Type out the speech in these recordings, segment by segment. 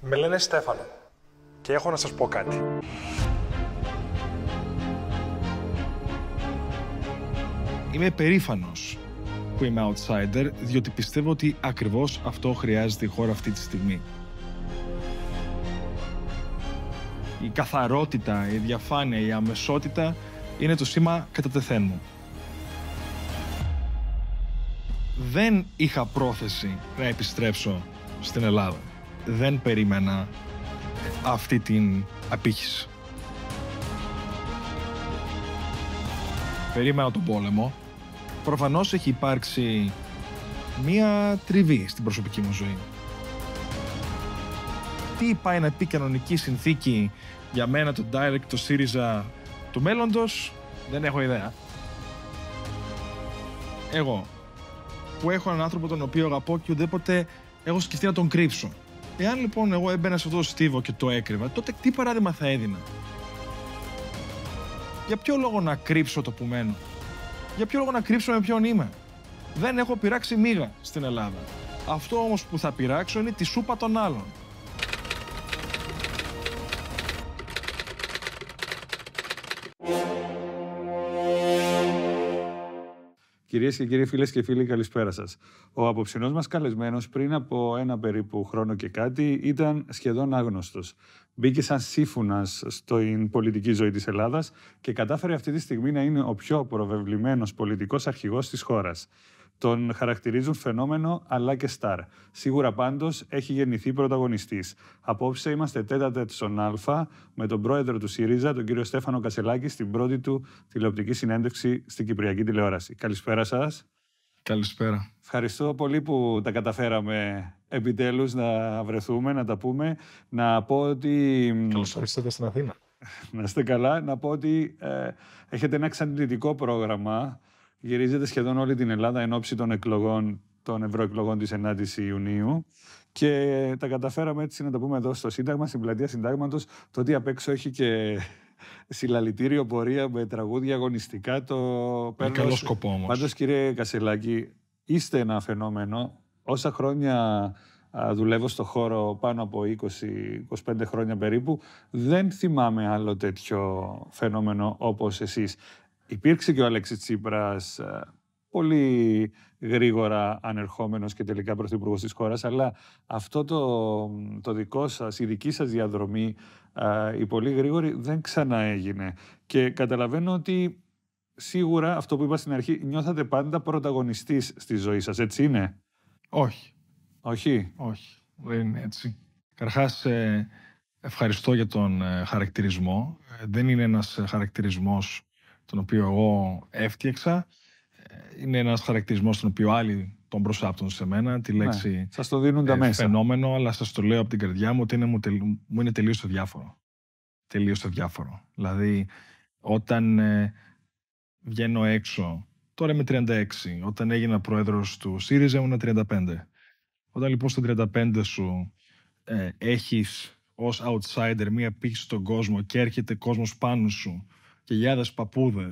Με λένε Στέφανο και έχω να σας πω κάτι. Είμαι περήφανος που είμαι outsider, διότι πιστεύω ότι ακριβώς αυτό χρειάζεται η χώρα αυτή τη στιγμή. Η καθαρότητα, η διαφάνεια, η αμεσότητα είναι το σήμα κατά τεθέν μου. Δεν είχα πρόθεση να επιστρέψω στην Ελλάδα δεν περίμενα αυτή την απήχηση. Περίμενα τον πόλεμο. Προφανώς έχει υπάρξει μία τριβή στην προσωπική μου ζωή. Τι πάει να πει κανονική συνθήκη για μένα το Direct, το ΣΥΡΙΖΑ του μέλλοντος, δεν έχω ιδέα. Εγώ, που έχω έναν άνθρωπο τον οποίο αγαπώ και ουδέποτε έχω σκεφτεί να τον κρύψω. Εάν λοιπόν εγώ έμπαινα σε αυτό το στίβο και το έκρυβα, τότε τι παράδειγμα θα έδινα. Για ποιο λόγο να κρύψω το που μένω. Για ποιο λόγο να κρύψω με ποιον είμαι. Δεν έχω πειράξει μίγα στην Ελλάδα. Αυτό όμως που θα πειράξω είναι τη σούπα των άλλων. Κυρίες και κύριοι, φίλες και φίλοι, καλησπέρα σας. Ο απόψινό μας καλεσμένος πριν από ένα περίπου χρόνο και κάτι ήταν σχεδόν άγνωστος. Μπήκε σαν σύμφωνας στην πολιτική ζωή της Ελλάδας και κατάφερε αυτή τη στιγμή να είναι ο πιο προβεβλημένος πολιτικός αρχηγός της χώρας τον χαρακτηρίζουν φαινόμενο αλλά και στάρ. Σίγουρα πάντως έχει γεννηθεί πρωταγωνιστής. Απόψε είμαστε τέτα τέτ στον Α με τον πρόεδρο του ΣΥΡΙΖΑ, τον κύριο Στέφανο Κασελάκη, στην πρώτη του τηλεοπτική συνέντευξη στην Κυπριακή τηλεόραση. Καλησπέρα σας. Καλησπέρα. Ευχαριστώ πολύ που τα καταφέραμε επιτέλους να βρεθούμε, να τα πούμε. Να πω ότι... Καλώς ήρθατε στην Αθήνα. να είστε καλά. Να πω ότι ε, έχετε ένα εξαντλητικό πρόγραμμα γυρίζεται σχεδόν όλη την Ελλάδα εν ώψη των εκλογών, των ευρωεκλογών της 9ης Ιουνίου και τα καταφέραμε έτσι να το πούμε εδώ στο Σύνταγμα, στην πλατεία Συντάγματος, το ότι απ' έξω έχει και συλλαλητήριο πορεία με τραγούδια αγωνιστικά. Το παίρνω... Καλό σκοπό όμως. Πάντως κύριε Κασελάκη, είστε ένα φαινόμενο. Όσα χρόνια δουλεύω στο χώρο πάνω από 20-25 χρόνια περίπου, δεν θυμάμαι άλλο τέτοιο φαινόμενο όπως εσείς. Υπήρξε και ο Αλέξης Τσίπρας ε, πολύ γρήγορα ανερχόμενος και τελικά πρωθυπουργός της χώρας, αλλά αυτό το, το δικό σας, η δική σας διαδρομή, ε, η πολύ γρήγορη, δεν ξανά έγινε. Και καταλαβαίνω ότι σίγουρα, αυτό που είπα στην αρχή, νιώθατε πάντα πρωταγωνιστής στη ζωή σας, έτσι είναι? Όχι. Όχι? Όχι, δεν είναι έτσι. Καρχά, ε, ευχαριστώ για τον χαρακτηρισμό. δεν είναι ένας χαρακτηρισμός τον οποίο εγώ έφτιαξα. Ε, είναι ένας χαρακτηρισμός τον οποίο άλλοι τον προσάπτουν σε μένα, τη ναι, λέξη σας το δίνουν τα ε, μέσα. φαινόμενο, αλλά σας το λέω από την καρδιά μου ότι είναι, μου, μου είναι τελείως το διάφορο. Τελείως το διάφορο. Δηλαδή, όταν ε, βγαίνω έξω, τώρα είμαι 36, όταν έγινα πρόεδρος του ΣΥΡΙΖΑ ήμουν 35. Όταν λοιπόν στο 35 σου ε, έχεις ως outsider μία πύχη στον κόσμο και έρχεται κόσμος πάνω σου χιλιάδε παππούδε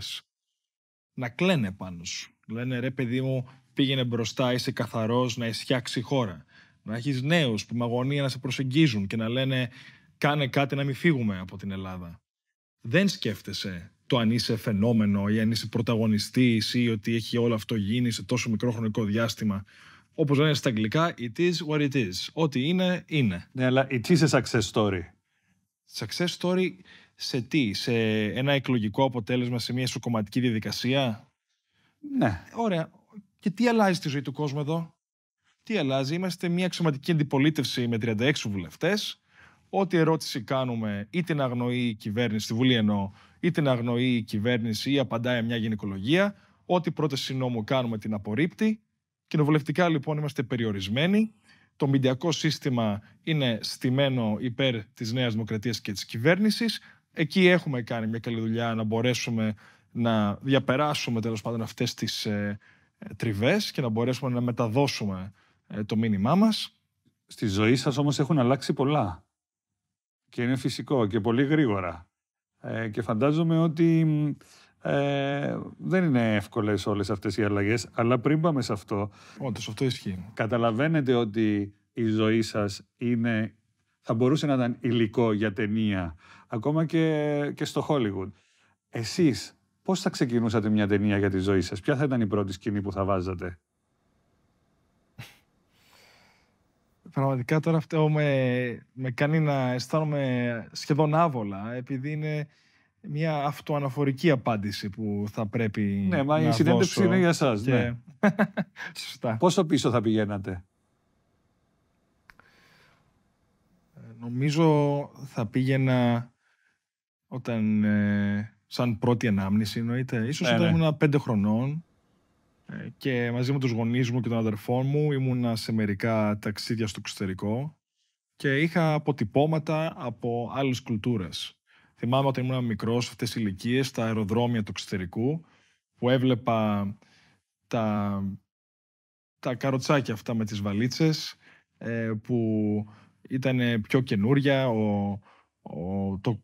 να κλαίνε πάνω σου. Λένε ρε παιδί μου πήγαινε μπροστά, είσαι καθαρός, να ισιάξει η χώρα. Να έχεις νέους που με αγωνία να σε προσεγγίζουν και να λένε κάνε κάτι να μην φύγουμε από την Ελλάδα. Δεν σκέφτεσαι το αν είσαι φαινόμενο ή αν είσαι πρωταγωνιστής ή ότι έχει όλο αυτό γίνει σε τόσο μικρό χρονικό διάστημα. Όπως λένε στα αγγλικά, it is what it is. Ό,τι είναι, είναι. Ναι, αλλά it is a success story. Success story σε τι, σε ένα εκλογικό αποτέλεσμα, σε μια ισοκομματική διαδικασία. Ναι. Ωραία. Και τι αλλάζει στη ζωή του κόσμου εδώ. Τι αλλάζει. Είμαστε μια αξιωματική αντιπολίτευση με 36 βουλευτές. Ό,τι ερώτηση κάνουμε, είτε την αγνοεί η κυβέρνηση, στη Βουλή εννοώ, είτε την αγνοεί η κυβέρνηση ή απαντάει μια γυναικολογία. Ό,τι προταση νομου κάνουμε την απορρίπτει. Κοινοβουλευτικά λοιπόν είμαστε περιορισμένοι. Το μηντιακό σύστημα είναι στημένο υπέρ της Νέας Δημοκρατίας και της κυβέρνησης εκεί έχουμε κάνει μια καλή δουλειά να μπορέσουμε να διαπεράσουμε τέλος πάντων αυτές τις ε, τριβές και να μπορέσουμε να μεταδώσουμε ε, το μήνυμά μας. Στη ζωή σας όμως έχουν αλλάξει πολλά και είναι φυσικό και πολύ γρήγορα ε, και φαντάζομαι ότι ε, δεν είναι εύκολες όλες αυτές οι αλλαγές αλλά πριν πάμε σε αυτό Όντως, αυτό ισχύει. καταλαβαίνετε ότι η ζωή σας είναι, θα μπορούσε να ήταν υλικό για ταινία ακόμα και, και στο Hollywood. Εσείς πώς θα ξεκινούσατε μια ταινία για τη ζωή σας, ποια θα ήταν η πρώτη σκηνή που θα βάζατε. Πραγματικά τώρα αυτό με, με κάνει να αισθάνομαι σχεδόν άβολα, επειδή είναι μια αυτοαναφορική απάντηση που θα πρέπει ναι, να μα η συνέντευξη είναι για σας. Ναι. Σωστά. Πόσο πίσω θα πηγαίνατε. Ε, νομίζω θα πήγαινα όταν, ε, σαν πρώτη ανάμνηση εννοείται, ίσως ναι, όταν ναι. ήμουν πέντε χρονών ε, και μαζί με τους γονείς μου και τον αδερφό μου ήμουνα σε μερικά ταξίδια στο εξωτερικό και είχα αποτυπώματα από άλλες κουλτούρες. Θυμάμαι όταν ήμουν μικρός αυτές οι ηλικίες στα αεροδρόμια του εξωτερικού που έβλεπα τα, τα καροτσάκια αυτά με τις βαλίτσες ε, που ήταν πιο καινούρια, ο, ο, το,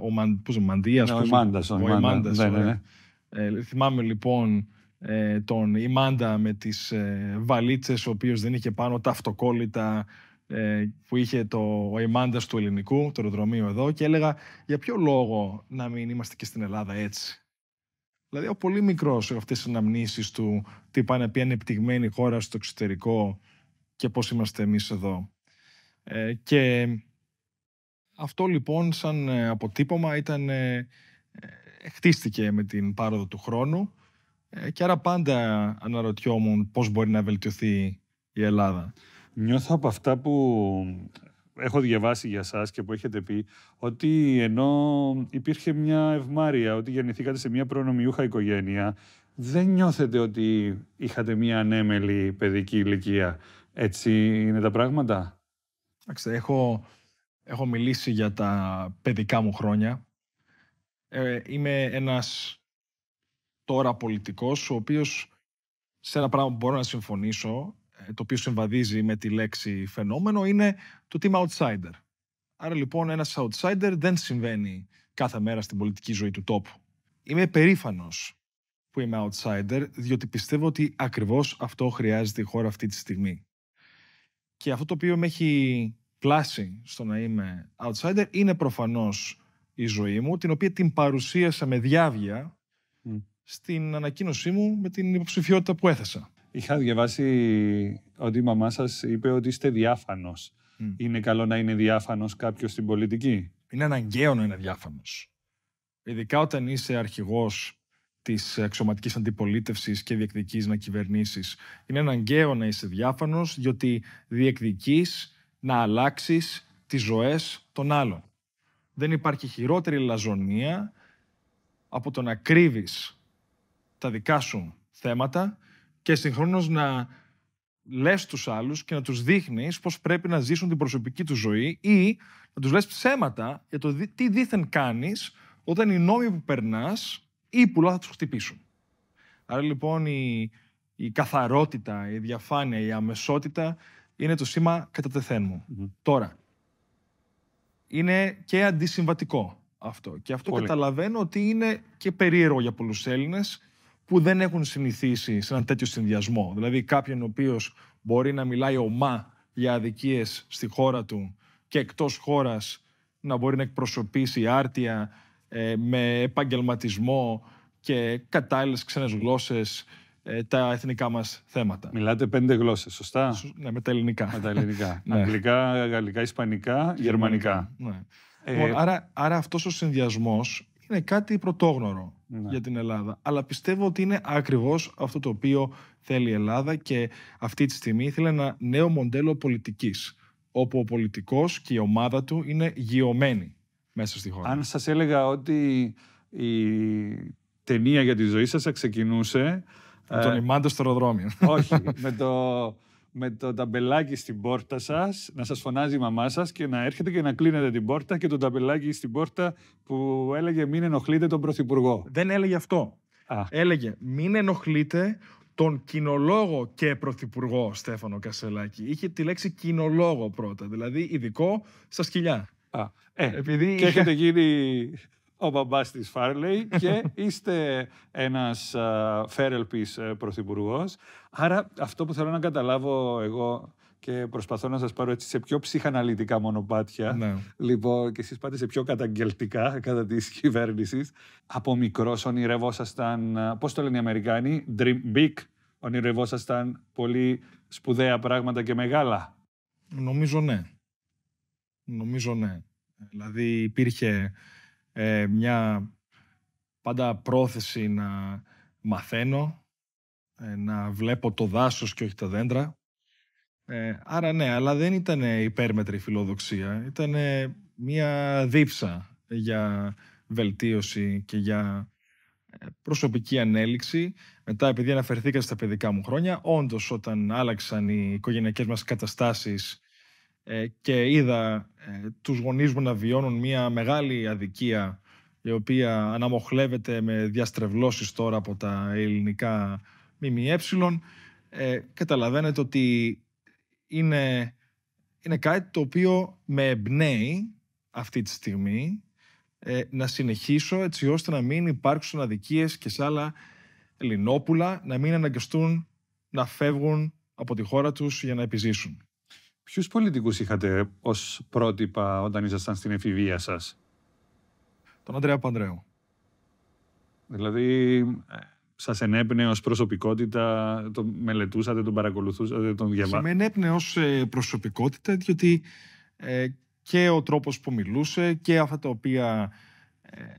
ο, Μαν, ο Μαντίας. Ναι, ο Ιμάντας. Ο, ναι, ναι, ναι. Ε, θυμάμαι λοιπόν ε, τον Ιμάντα με τις ε, βαλίτσες, ο οποίος δεν είχε πάνω τα αυτοκόλλητα ε, που είχε το, ο Ιμάντας του ελληνικού, το αεροδρομίο εδώ και έλεγα για ποιο λόγο να μην είμαστε και στην Ελλάδα έτσι. Δηλαδή, ο πολύ μικρός σε αυτές τις αναμνήσεις του, τι πάνε πει ανεπτυγμένη χώρα στο εξωτερικό και πώς είμαστε εμείς εδώ. Ε, και αυτό λοιπόν σαν ε, αποτύπωμα ήταν, ε, ε, χτίστηκε με την πάροδο του χρόνου και άρα πάντα αναρωτιόμουν πώς μπορεί να βελτιωθεί η Ελλάδα. Νιώθω από αυτά που έχω διαβάσει για σας και που έχετε πει ότι ενώ υπήρχε μια ευμάρεια, ότι γεννηθήκατε σε μια προνομιούχα οικογένεια, δεν νιώθετε ότι είχατε μια ανέμελη παιδική ηλικία. Έτσι είναι τα πράγματα. έχω Έχω μιλήσει για τα παιδικά μου χρόνια. Ε, είμαι ένας τώρα πολιτικός, ο οποίος σε ένα πράγμα που μπορώ να συμφωνήσω, ε, το οποίο συμβαδίζει με τη λέξη φαινόμενο, είναι το Team είμαι outsider. Άρα λοιπόν ένας outsider δεν συμβαίνει κάθε μέρα στην πολιτική ζωή του τόπου. Είμαι περήφανος που είμαι outsider, διότι πιστεύω ότι ακριβώς αυτό χρειάζεται η χώρα αυτή τη στιγμή. Και αυτό το οποίο με έχει πλάση στο να είμαι outsider είναι προφανώς η ζωή μου, την οποία την παρουσίασα με διάβια στην ανακοίνωσή μου με την υποψηφιότητα που έθεσα. Είχα διαβάσει ότι η μαμά σας είπε ότι είστε διάφανος. Είναι καλό να είναι διάφανος κάποιος στην πολιτική. Είναι αναγκαίο να είναι διάφανος. Ειδικά όταν είσαι αρχηγός της αξιωματικής αντιπολίτευσης και διεκδική να κυβερνήσεις. Είναι αναγκαίο να είσαι διάφανος, διότι διεκδική να αλλάξεις τις ζωές των άλλων. Δεν υπάρχει χειρότερη λαζονία από το να κρύβεις τα δικά σου θέματα και συγχρόνως να λες τους άλλους και να τους δείχνεις πώς πρέπει να ζήσουν την προσωπική τους ζωή ή να τους λες ψέματα για το τι δήθεν κάνεις όταν οι νόμοι που περνάς ή πουλά θα τους χτυπήσουν. Άρα λοιπόν η, η καθαρότητα, η διαφάνεια, η αμεσότητα είναι το σήμα κατά τεθέν μου. Τώρα, είναι και αντισυμβατικό αυτό. Και αυτό Πολύ. καταλαβαίνω ότι είναι και περίεργο για πολλούς Έλληνες που δεν έχουν συνηθίσει σε έναν τέτοιο συνδυασμό. Δηλαδή κάποιον ο οποίος μπορεί να μιλάει ομά για αδικίες στη χώρα του και εκτός χώρας να μπορεί να εκπροσωπήσει άρτια ε, με επαγγελματισμό και κατάλληλες ξένες γλώσσες ε, τα εθνικά μας θέματα. Μιλάτε πέντε γλώσσες, σωστά. ναι, με τα ελληνικά. Με τα ελληνικά. Ναι. Αγγλικά, γαλλικά, ισπανικά, γερμανικά. Ναι. Ε... Λοιπόν, άρα, άρα αυτός ο συνδυασμός είναι κάτι πρωτόγνωρο ναι. για την Ελλάδα. Αλλά πιστεύω ότι είναι ακριβώς αυτό το οποίο θέλει η Ελλάδα και αυτή τη στιγμή ήθελε ένα νέο μοντέλο πολιτικής. Όπου ο πολιτικός και η ομάδα του είναι γειωμένοι μέσα στη χώρα. Αν σας έλεγα ότι η ταινία για τη ζωή σας ξεκινούσε με τον ημάντο στο αεροδρόμιο. Όχι. με το, με το ταμπελάκι στην πόρτα σας, να σας φωνάζει η μαμά σας και να έρχεται και να κλείνετε την πόρτα και το ταμπελάκι στην πόρτα που έλεγε Μην ενοχλείτε τον Πρωθυπουργό. Δεν έλεγε αυτό. Α. Έλεγε Μην ενοχλείτε τον κοινολόγο και πρωθυπουργό Στέφανο Κασελάκη. Είχε τη λέξη κοινολόγο πρώτα, δηλαδή ειδικό στα σκυλιά. Α, ε, Επειδή... Και έχετε γίνει ο μπαμπάς της Φάρλεϊ και είστε ένας φέρελπης ε, πρωθυπουργός. Άρα αυτό που θέλω να καταλάβω εγώ και προσπαθώ να σας πάρω έτσι σε πιο ψυχαναλυτικά μονοπάτια ναι. λοιπόν και εσείς πάτε σε πιο καταγγελτικά κατά της κυβέρνησης. από μικρός ονειρευόσασταν πώς το λένε οι Αμερικάνοι dream big ονειρευόσασταν πολύ σπουδαία πράγματα και μεγάλα νομίζω ναι νομίζω ναι δηλαδή υπήρχε ε, μια πάντα πρόθεση να μαθαίνω, ε, να βλέπω το δάσος και όχι τα δέντρα. Ε, άρα ναι, αλλά δεν ήταν υπέρμετρη φιλοδοξία. Ήταν μια δίψα για βελτίωση και για ε, προσωπική ανέλυξη. Μετά, επειδή αναφερθήκατε στα παιδικά μου χρόνια, όντως όταν άλλαξαν οι οικογενειακές μας καταστάσεις ε, και είδα ε, τους γονείς μου να βιώνουν μια μεγάλη αδικία η οποία αναμοχλεύεται με διαστρεβλώσεις τώρα από τα ελληνικά ΜΜΕ, ε, καταλαβαίνετε ότι είναι, είναι κάτι το οποίο με εμπνέει αυτή τη στιγμή ε, να συνεχίσω έτσι ώστε να μην υπάρξουν αδικίες και σε άλλα ελληνόπουλα να μην αναγκαστούν να φεύγουν από τη χώρα τους για να επιζήσουν. Ποιους πολιτικούς είχατε ως πρότυπα όταν ήσασταν στην εφηβεία σας, Τον Αντρέα Πανδρέου. Δηλαδή, ε, σας ενέπνεε ως προσωπικότητα, τον μελετούσατε, τον παρακολουθούσατε, τον διαβάσατε. Με ενέπνεε ως ε, προσωπικότητα, διότι ε, και ο τρόπος που μιλούσε και αυτά τα οποία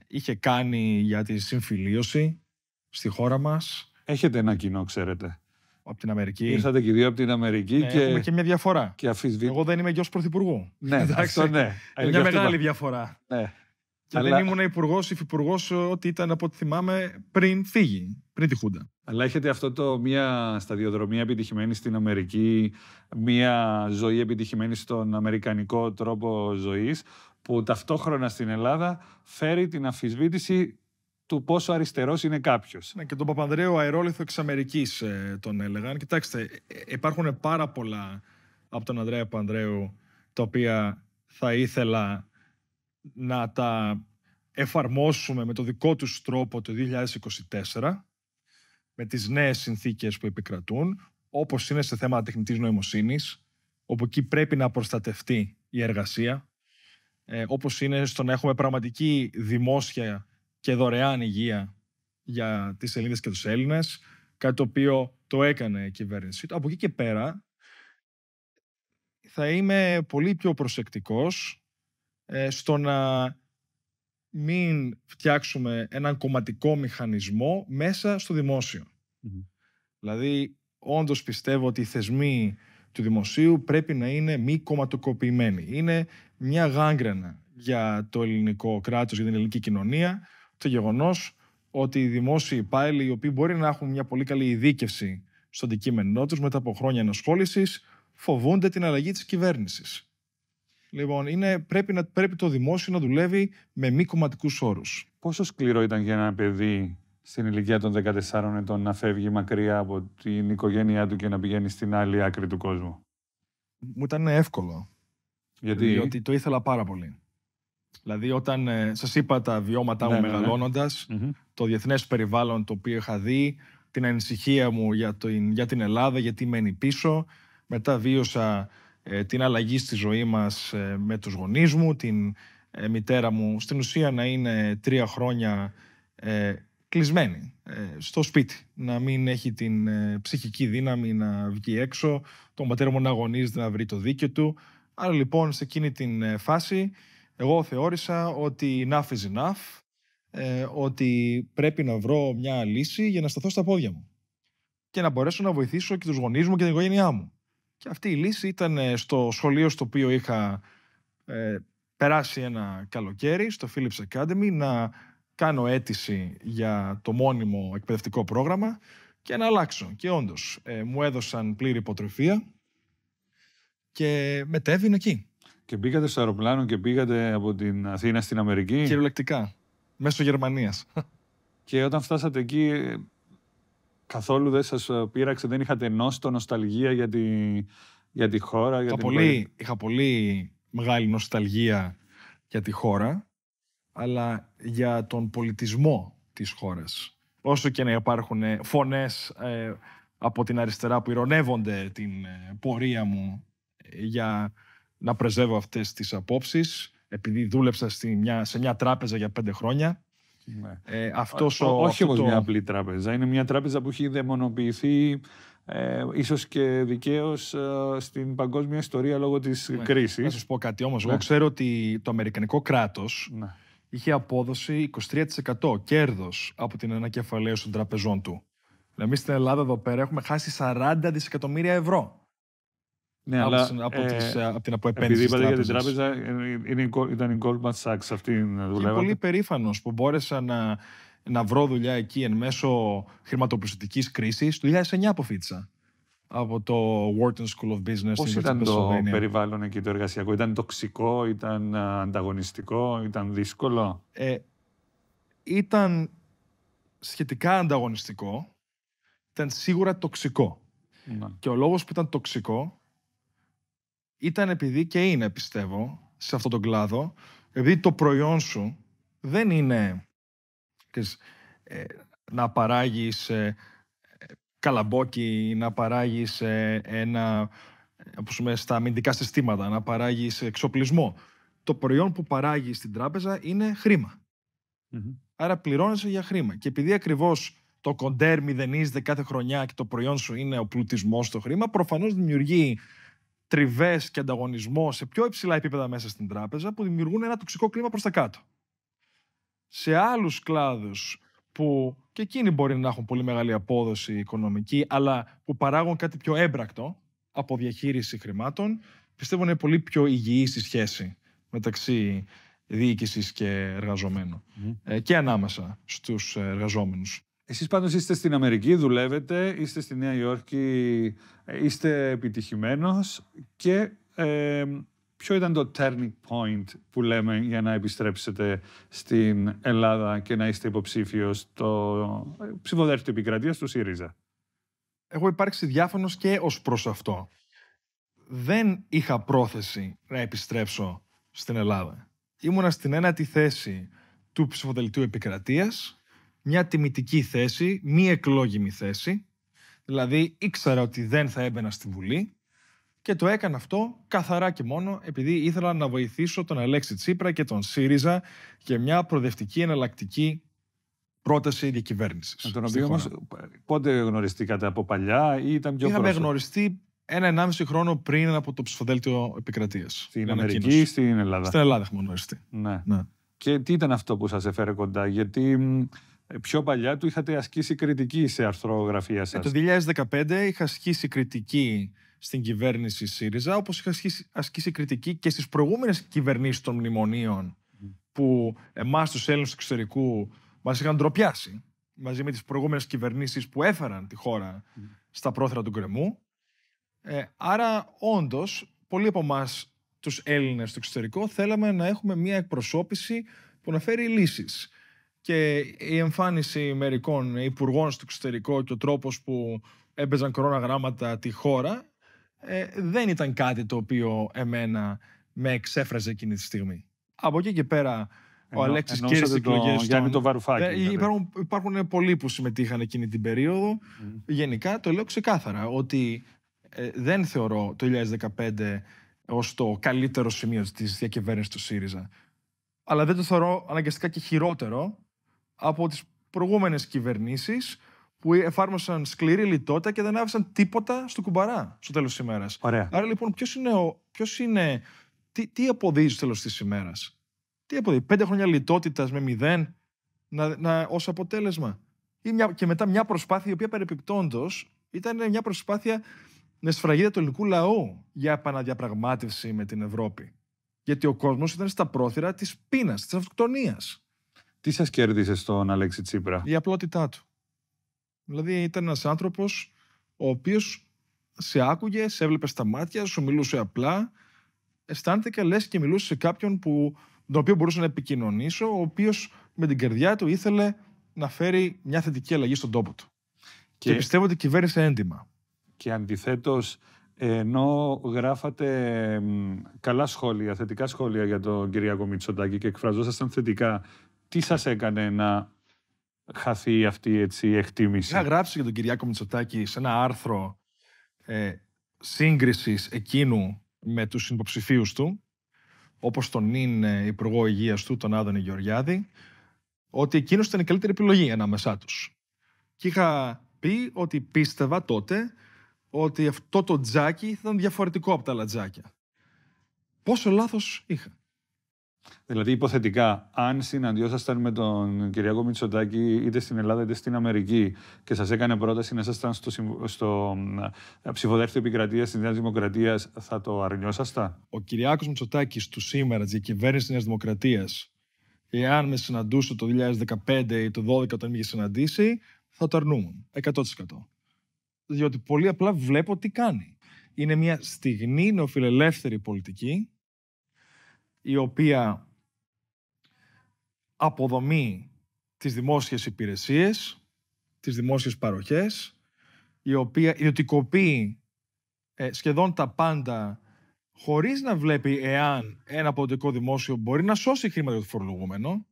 είχε κάνει για τη συμφιλίωση στη χώρα μας. Έχετε ένα κοινό, ξέρετε από την Αμερική. Ήρθατε και δύο από την Αμερική. Ναι, και... Έχουμε και μια διαφορά. Και Εγώ δεν είμαι γιο πρωθυπουργού. Ναι, αυτό ναι. Είναι μια μεγάλη ναι. διαφορά. Ναι. Και Αλλά... δεν ήμουν υπουργός, υφυπουργός, ό,τι ήταν από ό,τι θυμάμαι πριν φύγει, πριν τη Χούντα. Αλλά έχετε αυτό το μια σταδιοδρομία επιτυχημένη στην Αμερική, μια ζωή επιτυχημένη στον αμερικανικό τρόπο ζωής, που ταυτόχρονα στην Ελλάδα φέρει την αφισβήτηση του πόσο αριστερός είναι κάποιος. Ναι, και τον Παπανδρέο αερόλιθο εξ Αμερικής ε, τον έλεγαν. Κοιτάξτε, ε, υπάρχουν πάρα πολλά από τον Ανδρέα Παπανδρέου τα οποία θα ήθελα να τα εφαρμόσουμε με το δικό τους τρόπο το 2024 με τις νέες συνθήκες που επικρατούν όπως είναι σε θέμα τεχνητής νοημοσύνης όπου εκεί πρέπει να προστατευτεί η εργασία ε, όπως είναι στο να έχουμε πραγματική δημόσια και δωρεάν υγεία για τις Ελλήνε και τους Έλληνες, κάτι το οποίο το έκανε η κυβέρνηση. Από εκεί και πέρα θα είμαι πολύ πιο προσεκτικός ε, στο να μην φτιάξουμε έναν κομματικό μηχανισμό μέσα στο δημόσιο. Δηλαδή, όντως πιστεύω ότι οι θεσμοί του δημοσίου πρέπει να είναι μη κομματοκοποιημένοι. Είναι μια γάγκρενα για το ελληνικό κράτος, για την ελληνική κοινωνία το γεγονός ότι οι δημόσιοι υπάλληλοι, οι οποίοι μπορεί να έχουν μια πολύ καλή ειδίκευση στο αντικείμενό τους μετά από χρόνια ενασχόλησης, φοβούνται την αλλαγή της κυβέρνησης. Λοιπόν, είναι, πρέπει, να, πρέπει το δημόσιο να δουλεύει με μη κομματικούς όρους. Πόσο σκληρό ήταν για ένα παιδί στην ηλικία των 14 ετών να φεύγει μακριά από την οικογένειά του και να πηγαίνει στην άλλη άκρη του κόσμου. Μου ήταν εύκολο. Γιατί, διότι το ήθελα πάρα πολύ. Δηλαδή, όταν ε, σας είπα τα βιώματά μου ναι, ναι, ναι. μεγαλώνοντας, το διεθνές περιβάλλον το οποίο είχα δει, την ανησυχία μου για, το, για την Ελλάδα, γιατί μένει πίσω. Μετά βίωσα ε, την αλλαγή στη ζωή μας ε, με τους γονείς μου, την ε, μητέρα μου, στην ουσία να είναι τρία χρόνια κλεισμένη στο σπίτι, να μην έχει την ψυχική δύναμη να βγει έξω, τον πατέρα μου να αγωνίζεται να βρει το δίκαιο του. Άρα λοιπόν σε εκείνη την φάση εγώ θεώρησα ότι enough is enough, ε, ότι πρέπει να βρω μια λύση για να σταθώ στα πόδια μου και να μπορέσω να βοηθήσω και τους γονείς μου και την οικογένειά μου. Και αυτή η λύση ήταν ε, στο σχολείο στο οποίο είχα ε, περάσει ένα καλοκαίρι, στο Philips Academy, να κάνω αίτηση για το μόνιμο εκπαιδευτικό πρόγραμμα και να αλλάξω. Και όντως, ε, μου έδωσαν πλήρη υποτροφία και μετέβηνα εκεί. Και πήγατε στο αεροπλάνο και πήγατε από την Αθήνα στην Αμερική. Κυριολεκτικά. Μέσω Γερμανίας. Και όταν φτάσατε εκεί, καθόλου δεν σας πείραξε, δεν είχατε νόστο, νοσταλγία για τη, για τη χώρα. Για την πολύ, είχα πολύ μεγάλη νοσταλγία για τη χώρα, αλλά για τον πολιτισμό της χώρας. Όσο και να υπάρχουν ε, φωνές ε, από την αριστερά που ηρωνεύονται την ε, πορεία μου για να πρεζεύω αυτές τις απόψεις επειδή δούλεψα μια, σε μια τράπεζα για πέντε χρόνια. Ναι. Ε, αυτός όχι το... μια απλή τράπεζα. Είναι μια τράπεζα που έχει δαιμονοποιηθεί ε, ίσως και δικαίως ε, στην παγκόσμια ιστορία λόγω της ναι. κρίσης. Να σας πω κάτι όμως. Εγώ ναι. ξέρω ότι το αμερικανικό κράτος ναι. είχε απόδοση 23% κέρδος από την ανακεφαλαίωση των τραπεζών του. Εμεί στην Ελλάδα εδώ πέρα έχουμε χάσει 40 δισεκατομμύρια ευρώ. Ναι, από, αλλά, ε, ε, την, από, τις, από την αποεπένδυση. Επειδή είπατε για την τράπεζα, ήταν η Goldman Sachs αυτή να δουλεύατε. Είμαι πολύ περήφανος που μπόρεσα να, να βρω δουλειά εκεί εν μέσω χρηματοπιστωτικής κρίσης. Το 2009 αποφύτησα από το Wharton School of Business. Πώς ήταν το περιβάλλον εκεί το εργασιακό, ήταν τοξικό, ήταν ανταγωνιστικό, ήταν δύσκολο. Ε, ήταν σχετικά ανταγωνιστικό, ήταν σίγουρα τοξικό. Να. Και ο λόγος που ήταν τοξικό ήταν επειδή και είναι, πιστεύω, σε αυτόν τον κλάδο, επειδή το προϊόν σου δεν είναι ξέρεις, ε, να παράγεις ε, καλαμπόκι, να παράγεις ε, ένα, όπως πούμε, στα αμυντικά συστήματα, να παράγεις εξοπλισμό. Το προϊόν που παράγεις στην τράπεζα είναι Άρα πληρώνεσαι για χρήμα. Και επειδή ακριβώς το κοντέρ μηδενίζεται κάθε χρονιά και το προϊόν σου είναι ο πλουτισμός στο χρήμα, προφανώς δημιουργεί τριβές και ανταγωνισμό σε πιο υψηλά επίπεδα μέσα στην τράπεζα που δημιουργούν ένα τοξικό κλίμα προς τα κάτω. Σε άλλους κλάδους που και εκείνοι μπορεί να έχουν πολύ μεγάλη απόδοση οικονομική, αλλά που παράγουν κάτι πιο έμπρακτο από διαχείριση χρημάτων, πιστεύω είναι πολύ πιο υγιή στη σχέση μεταξύ διοίκησης και εργαζομένων ε, και ανάμεσα στους ε, εργαζόμενους. Εσείς πάντως είστε στην Αμερική, δουλεύετε, είστε στη Νέα Υόρκη, ε, είστε επιτυχημένος και ε, ποιο ήταν το turning point που λέμε για να επιστρέψετε στην Ελλάδα και να είστε υποψήφιος στο ε, ψηφοδέλτιο επικρατείας του ΣΥΡΙΖΑ. Έχω υπάρξει διάφανος και ως προς αυτό. Δεν είχα πρόθεση να επιστρέψω στην Ελλάδα. Ήμουνα στην ένατη θέση του ψηφοδελτίου επικρατείας μια τιμητική θέση, μη εκλόγιμη θέση. Δηλαδή ήξερα ότι δεν θα έμπαινα στη Βουλή και το έκανα αυτό καθαρά και μόνο επειδή ήθελα να βοηθήσω τον Αλέξη Τσίπρα και τον ΣΥΡΙΖΑ για μια προοδευτική εναλλακτική πρόταση διακυβέρνησης. Με τον οποίο όμως πότε γνωριστήκατε από παλιά ή ήταν πιο ειχαμε πρόσφατα. γνωριστεί ένα-ενάμιση χρόνο πριν από το ψηφοδέλτιο επικρατείας. Στην Αμερική ή στην Ελλάδα. Στην Ελλάδα έχουμε γνωριστεί. Ναι. ναι. Και τι ήταν αυτό που σας έφερε κοντά, Γιατί ε, πιο παλιά του είχατε ασκήσει κριτική σε αρθρογραφία ε, σας. το 2015 είχα ασκήσει κριτική στην κυβέρνηση ΣΥΡΙΖΑ, όπως είχα ασκήσει, ασκήσει κριτική και στις προηγούμενες κυβερνήσεις των μνημονίων που εμάς τους Έλληνες του εξωτερικού μας είχαν ντροπιάσει μαζί με τις προηγούμενες κυβερνήσεις που έφεραν τη χώρα στα πρόθυρα του γκρεμού. Ε, άρα, όντως, πολλοί από εμάς τους Έλληνες του εξωτερικού θέλαμε να έχουμε μια εκπροσώπηση που να φέρει λύσεις και η εμφάνιση μερικών υπουργών στο εξωτερικό και ο τρόπος που έπαιζαν κορώνα τη χώρα ε, δεν ήταν κάτι το οποίο εμένα με εξέφραζε εκείνη τη στιγμή. Από εκεί και πέρα ο Αλέξη και στι εκλογέ. το υπάρχουν, υπάρχουν, πολλοί που συμμετείχαν εκείνη την περίοδο. Γενικά το λέω ξεκάθαρα ότι ε, δεν θεωρώ το 2015 ως το καλύτερο σημείο της διακυβέρνησης του ΣΥΡΙΖΑ. Αλλά δεν το θεωρώ αναγκαστικά και χειρότερο από τις προηγούμενες κυβερνήσεις που εφάρμοσαν σκληρή λιτότητα και δεν άφησαν τίποτα στο κουμπαρά στο τέλος της ημέρας. Άρα λοιπόν ποιος είναι, ο, ποιος είναι τι, τι αποδίδει στο τέλος της ημέρας. Τι αποδίδει, πέντε χρόνια λιτότητας με μηδέν να, να, ως αποτέλεσμα. Ή μια, και μετά μια προσπάθεια η οποία περιπιπτόντως ήταν μια προσπάθεια με σφραγίδα του ελληνικού λαού για επαναδιαπραγμάτευση με την Ευρώπη. Γιατί ο κόσμος ήταν στα πρόθυρα της πείνας, της αυτοκτονίας. Τι σας κέρδισε στον Αλέξη Τσίπρα? Η απλότητά του. Δηλαδή ήταν ένας άνθρωπος ο οποίος σε άκουγε, σε έβλεπε στα μάτια, σου μιλούσε απλά. Αισθάνθηκα λες και μιλούσε σε κάποιον που, τον οποίο μπορούσα να επικοινωνήσω, ο οποίος με την καρδιά του ήθελε να φέρει μια θετική αλλαγή στον τόπο του. Και, πιστεύω ότι κυβέρνησε έντιμα. Και αντιθέτως, ενώ γράφατε καλά σχόλια, θετικά σχόλια για τον Κυριακό Μητσοτάκη και εκφραζόσασταν θετικά τι σας έκανε να χαθεί αυτή έτσι, η εκτίμηση. Είχα γράψει για τον Κυριάκο Μητσοτάκη σε ένα άρθρο ε, σύγκρισης εκείνου με τους υποψηφίους του, όπως τον νυν Υπουργό Υγείας του, τον Άδωνη Γεωργιάδη, ότι εκείνος ήταν η καλύτερη επιλογή ανάμεσά τους. Και είχα πει ότι πίστευα τότε ότι αυτό το τζάκι ήταν διαφορετικό από τα άλλα τζάκια. Πόσο λάθος είχα. Δηλαδή, υποθετικά, αν συναντιόσασταν με τον Κυριακό Μητσοτάκη είτε στην Ελλάδα είτε στην Αμερική και σας έκανε πρόταση να ήσασταν στο, στο ε, ψηφοδέλτιο επικρατείας της Νέας Δημοκρατίας, θα το αρνιόσασταν. Ο Κυριακό Μητσοτάκης του σήμερα, της κυβέρνηση της Νέας Δημοκρατίας, εάν με συναντούσε το 2015 ή το 2012 όταν είχε συναντήσει, θα το αρνούμουν 100%. Διότι πολύ απλά βλέπω τι κάνει. Είναι μια στιγμή νεοφιλελεύθερη πολιτική η οποία αποδομεί τις δημόσιες υπηρεσίες, τις δημόσιες παροχές, η οποία ιδιωτικοποιεί ε, σχεδόν τα πάντα χωρίς να βλέπει εάν ένα πολιτικό δημόσιο μπορεί να σώσει χρήματα για το φορολογούμενο.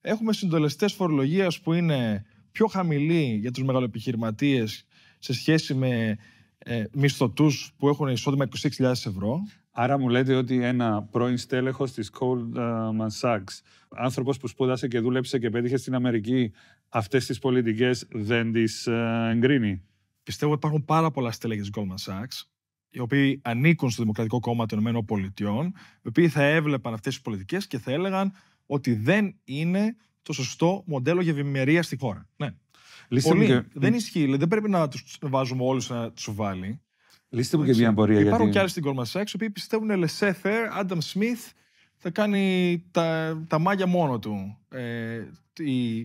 Έχουμε συντολεστές φορολογίας που είναι πιο χαμηλοί για τους μεγαλοεπιχειρηματίες σε σχέση με ε, μισθωτούς που έχουν εισόδημα 26.000 ευρώ. Άρα μου λέτε ότι ένα πρώην στέλεχος της Goldman ε, Sachs, άνθρωπος που σπούδασε και δούλεψε και πέτυχε στην Αμερική, αυτές τις πολιτικές δεν τις ε, εγκρίνει. Πιστεύω ότι υπάρχουν πάρα πολλά στέλεχη της Goldman Sachs, οι οποίοι ανήκουν στο Δημοκρατικό Κόμμα των ΗΠΑ, οι οποίοι θα έβλεπαν αυτές τις πολιτικές και θα έλεγαν ότι δεν είναι το σωστό μοντέλο για ευημερία στη χώρα. Ναι. Πολύ, και... Δεν ισχύει. Δεν πρέπει να τους βάζουμε όλους να τους Λύστε μου και μια πορεία. Υπάρχουν γιατί... και άλλοι στην Goldman Sachs που πιστεύουν Λεσέφερ, Άνταμ Σμιθ θα κάνει τα, τα μάγια μόνο του. Ε, οι,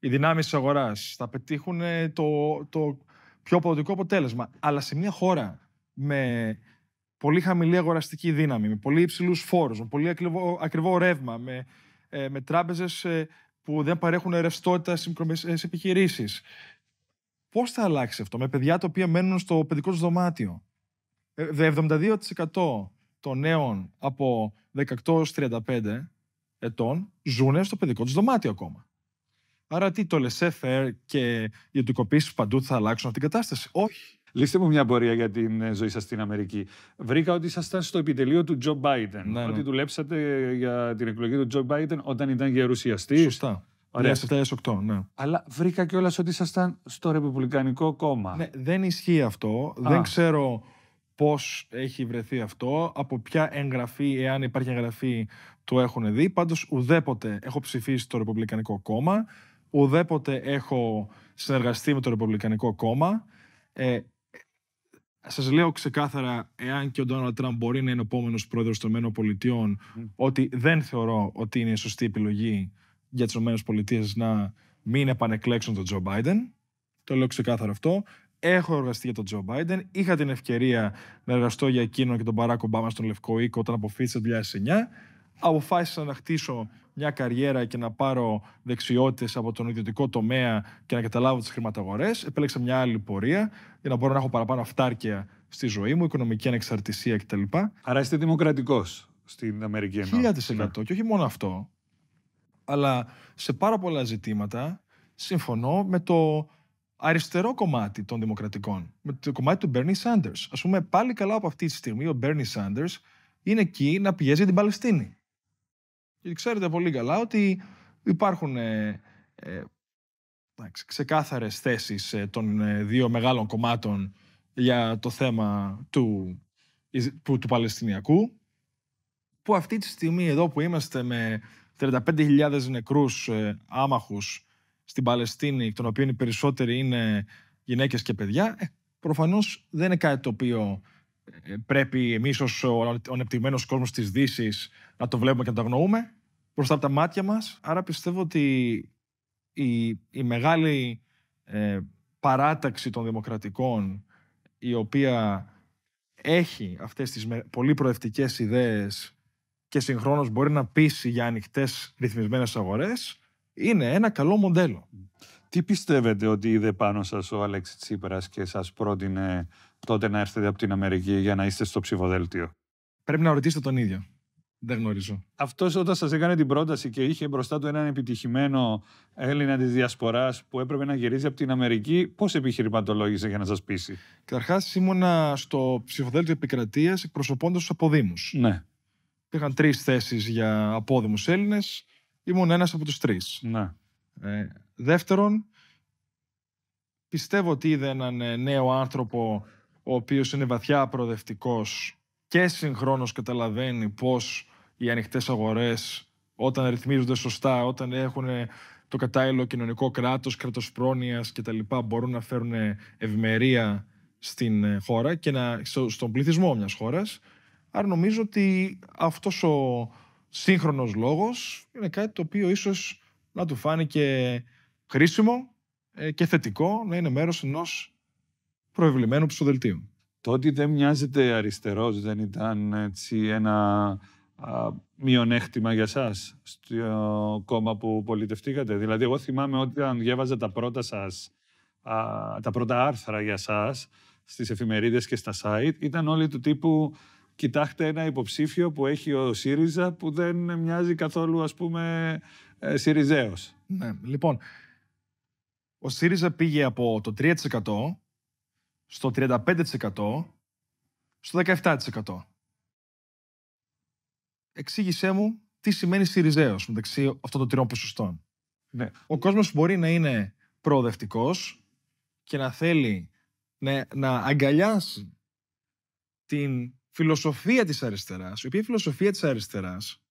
οι δυνάμεις της αγοράς θα πετύχουν ε, το, το πιο αποδοτικό αποτέλεσμα. Αλλά σε μια χώρα με πολύ χαμηλή αγοραστική δύναμη, με πολύ υψηλούς φόρους, με πολύ ακριβό, ακριβό ρεύμα, με, ε, με τράπεζες ε, που δεν παρέχουν ρευστότητα στι επιχειρήσεις, Πώς θα αλλάξει αυτό με παιδιά τα οποία μένουν στο παιδικό τους δωμάτιο. 72% ε, των νέων από 18 35 ετών ζουν στο παιδικό τους δωμάτιο ακόμα. Άρα τι, το λεσέφερ και οι οτικοποίησει παντού θα αλλάξουν αυτή την κατάσταση. Όχι. Λύστε μου μια πορεία για την ε, ζωή σας στην Αμερική. Βρήκα ότι ήσασταν στο επιτελείο του Τζο Μπάιντεν. Ναι, ναι. Ότι δουλέψατε για την εκλογή του Τζο Μπάιντεν όταν ήταν γερουσιαστής. Σωστά. Ωραία. 8, ναι. Αλλά βρήκα κιόλας ότι ήσασταν στο Ρεπουμπλικανικό κόμμα. Ναι, δεν ισχύει αυτό. Δεν ξέρω πώς έχει βρεθεί αυτό, από ποια εγγραφή, εάν υπάρχει εγγραφή, το έχουν δει. Πάντως, ουδέποτε έχω ψηφίσει Στο Ρεπουμπλικανικό κόμμα, ουδέποτε έχω συνεργαστεί με το Ρεπουμπλικανικό κόμμα. Ε, Σας λέω ξεκάθαρα, εάν και ο Ντόναλτ Τραμπ μπορεί να είναι ο επόμενος πρόεδρος των ΗΠΑ, mm. ότι δεν θεωρώ ότι είναι η σωστή επιλογή για τις ΗΠΑ να μην επανεκλέξουν τον Τζο Μπάιντεν. Το λέω ξεκάθαρο αυτό. Έχω εργαστεί για τον Τζο Μπάιντεν. Είχα την ευκαιρία να εργαστώ για εκείνον και τον Μπαράκ Ομπάμα στον Λευκό Οίκο όταν αποφύτησε το 2009. Αποφάσισα να χτίσω μια καριέρα και να πάρω δεξιότητες από τον ιδιωτικό τομέα και να καταλάβω τις χρηματαγορές. Επέλεξα μια άλλη πορεία για να μπορώ να έχω παραπάνω αυτάρκεια στη ζωή μου, οικονομική ανεξαρτησία κτλ. Άρα είστε δημοκρατικός στην Αμερική. 1000% ναι. και όχι μόνο αυτό αλλά σε πάρα πολλά ζητήματα συμφωνώ με το αριστερό κομμάτι των Δημοκρατικών, με το κομμάτι του Bernie Sanders. Ας πούμε, πάλι καλά από αυτή τη στιγμή ο Bernie Sanders είναι εκεί να πιέζει την Παλαιστίνη. Και ξέρετε πολύ καλά ότι υπάρχουν ε, ε, ξεκάθαρες θέσεις ε, των ε, δύο μεγάλων κομμάτων για το θέμα του, του, ε, του Παλαιστινιακού, που αυτή τη στιγμή εδώ που είμαστε με 35.000 νεκρούς ε, άμαχους στην Παλαιστίνη, των οποίων οι περισσότεροι είναι γυναίκες και παιδιά, ε, προφανώς δεν είναι κάτι το οποίο ε, πρέπει εμείς ως ο ανεπτυγμένος κόσμος της δύσης να το βλέπουμε και να το αγνοούμε μπροστά από τα μάτια μας. Άρα πιστεύω ότι η, μεγάλη ε, παράταξη των δημοκρατικών η οποία έχει αυτές τις πολύ προευτικές ιδέες και συγχρόνως μπορεί να πείσει για ανοιχτές ρυθμισμένες αγορές, είναι ένα καλό μοντέλο. Τι πιστεύετε ότι είδε πάνω σας ο Αλέξης Τσίπρας και σας πρότεινε τότε να έρθετε από την Αμερική για να είστε στο ψηφοδέλτιο. Πρέπει να ρωτήσετε τον ίδιο. Δεν γνωρίζω. Αυτός όταν σας έκανε την πρόταση και είχε μπροστά του έναν επιτυχημένο Έλληνα της Διασποράς που έπρεπε να γυρίζει από την Αμερική, πώς επιχειρηματολόγησε για να σας πείσει. Καταρχάς, ήμουνα στο ψηφοδέλτιο επικρατείας εκπροσωπώντας τους αποδήμους. Ναι. Υπήρχαν τρεις θέσεις για απόδημους Έλληνες. Ήμουν ένας από τους τρεις. Ναι. Ε, δεύτερον, πιστεύω ότι είδε έναν ε, νέο άνθρωπο ο οποίος είναι βαθιά προοδευτικός και συγχρόνως καταλαβαίνει πώς οι ανοιχτές αγορές όταν ρυθμίζονται σωστά, όταν έχουν ε, το κατάλληλο κοινωνικό κράτος, πρόνοιας και τα λοιπά μπορούν να φέρουν ε, ευημερία στην χώρα και να, στον πληθυσμό μιας χώρας Άρα νομίζω ότι αυτός ο σύγχρονος λόγος είναι κάτι το οποίο ίσως να του φάνηκε χρήσιμο ε, και θετικό να είναι μέρος ενός προευλημένου ψηφοδελτίου. Το ότι δεν μοιάζεται αριστερός δεν ήταν έτσι ένα μειονέκτημα για σας στο κόμμα που πολιτευτήκατε. Δηλαδή, εγώ θυμάμαι ότι αν διάβαζα τα πρώτα σας, τα πρώτα άρθρα για σας στις εφημερίδες και στα site, ήταν όλοι του τύπου κοιτάξτε ένα υποψήφιο που έχει ο ΣΥΡΙΖΑ που δεν μοιάζει καθόλου ας πούμε ε, Ναι, λοιπόν, ο ΣΥΡΙΖΑ πήγε από το 3% στο 35% στο 17%. Εξήγησέ μου τι σημαίνει Σύριζεος μεταξύ αυτών των τριών ποσοστών. Ναι. Ο κόσμος μπορεί να είναι προοδευτικός και να θέλει να, να αγκαλιάσει την φιλοσοφία της αριστεράς, η οποία φιλοσοφία της αριστεράς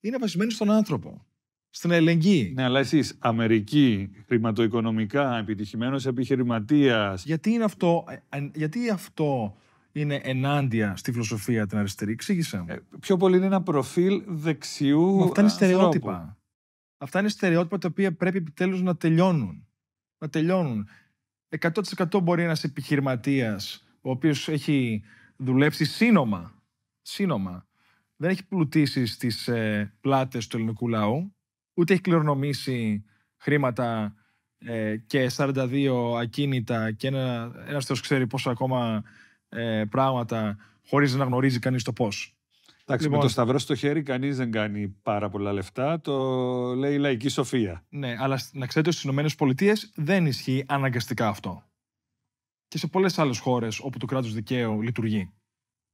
είναι βασισμένη στον άνθρωπο, στην ελεγγύη. Ναι, αλλά εσείς, Αμερική, χρηματοοικονομικά, επιτυχημένος επιχειρηματίας. Γιατί, είναι αυτό, ε, γιατί αυτό είναι ενάντια στη φιλοσοφία την αριστερή, εξήγησα. Ε, πιο πολύ είναι ένα προφίλ δεξιού Μα Αυτά είναι στερεότυπα. Ανθρώπου. Αυτά είναι στερεότυπα τα οποία πρέπει επιτέλους να τελειώνουν. Να τελειώνουν. 100% μπορεί ένας επιχειρηματίας, ο οποίος έχει δουλέψει σύνομα. Σύνομα. Δεν έχει πλουτίσει στις ε, πλάτες του ελληνικού λαού, ούτε έχει κληρονομήσει χρήματα ε, και 42 ακίνητα και ένα, ένας θεός ξέρει πόσα ακόμα ε, πράγματα χωρίς να γνωρίζει κανείς το πώς. Εντάξει, με το λοιπόν. σταυρό στο χέρι κανείς δεν κάνει πάρα πολλά λεφτά, το λέει η λαϊκή σοφία. Ναι, αλλά να ξέρετε ότι στι ΗΠΑ δεν ισχύει αναγκαστικά αυτό και σε πολλές άλλες χώρες όπου το κράτος δικαίου λειτουργεί.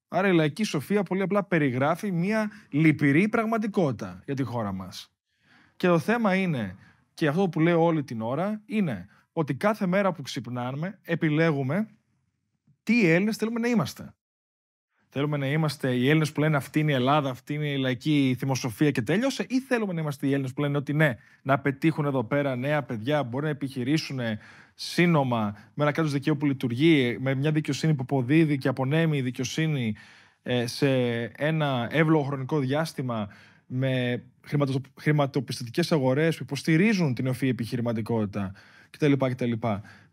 Άρα η λαϊκή σοφία πολύ απλά περιγράφει μια λυπηρή πραγματικότητα για τη χώρα μας. Και το θέμα είναι, και αυτό που λέω όλη την ώρα, είναι ότι κάθε μέρα που ξυπνάμε επιλέγουμε τι Έλληνες θέλουμε να είμαστε. Θέλουμε να είμαστε οι Έλληνες που λένε αυτή είναι η Ελλάδα, αυτή είναι η λαϊκή θυμοσοφία και τέλειωσε, ή θέλουμε να είμαστε οι Έλληνες που λένε ότι ναι, να πετύχουν εδώ πέρα νέα παιδιά, μπορεί να επιχειρήσουν σύνομα με ένα κράτος δικαίου που λειτουργεί, με μια δικαιοσύνη που αποδίδει και απονέμει η δικαιοσύνη ε, σε ένα εύλογο χρονικό διάστημα με χρηματοπιστωτικές αγορές που υποστηρίζουν την οφή επιχειρηματικότητα κτλ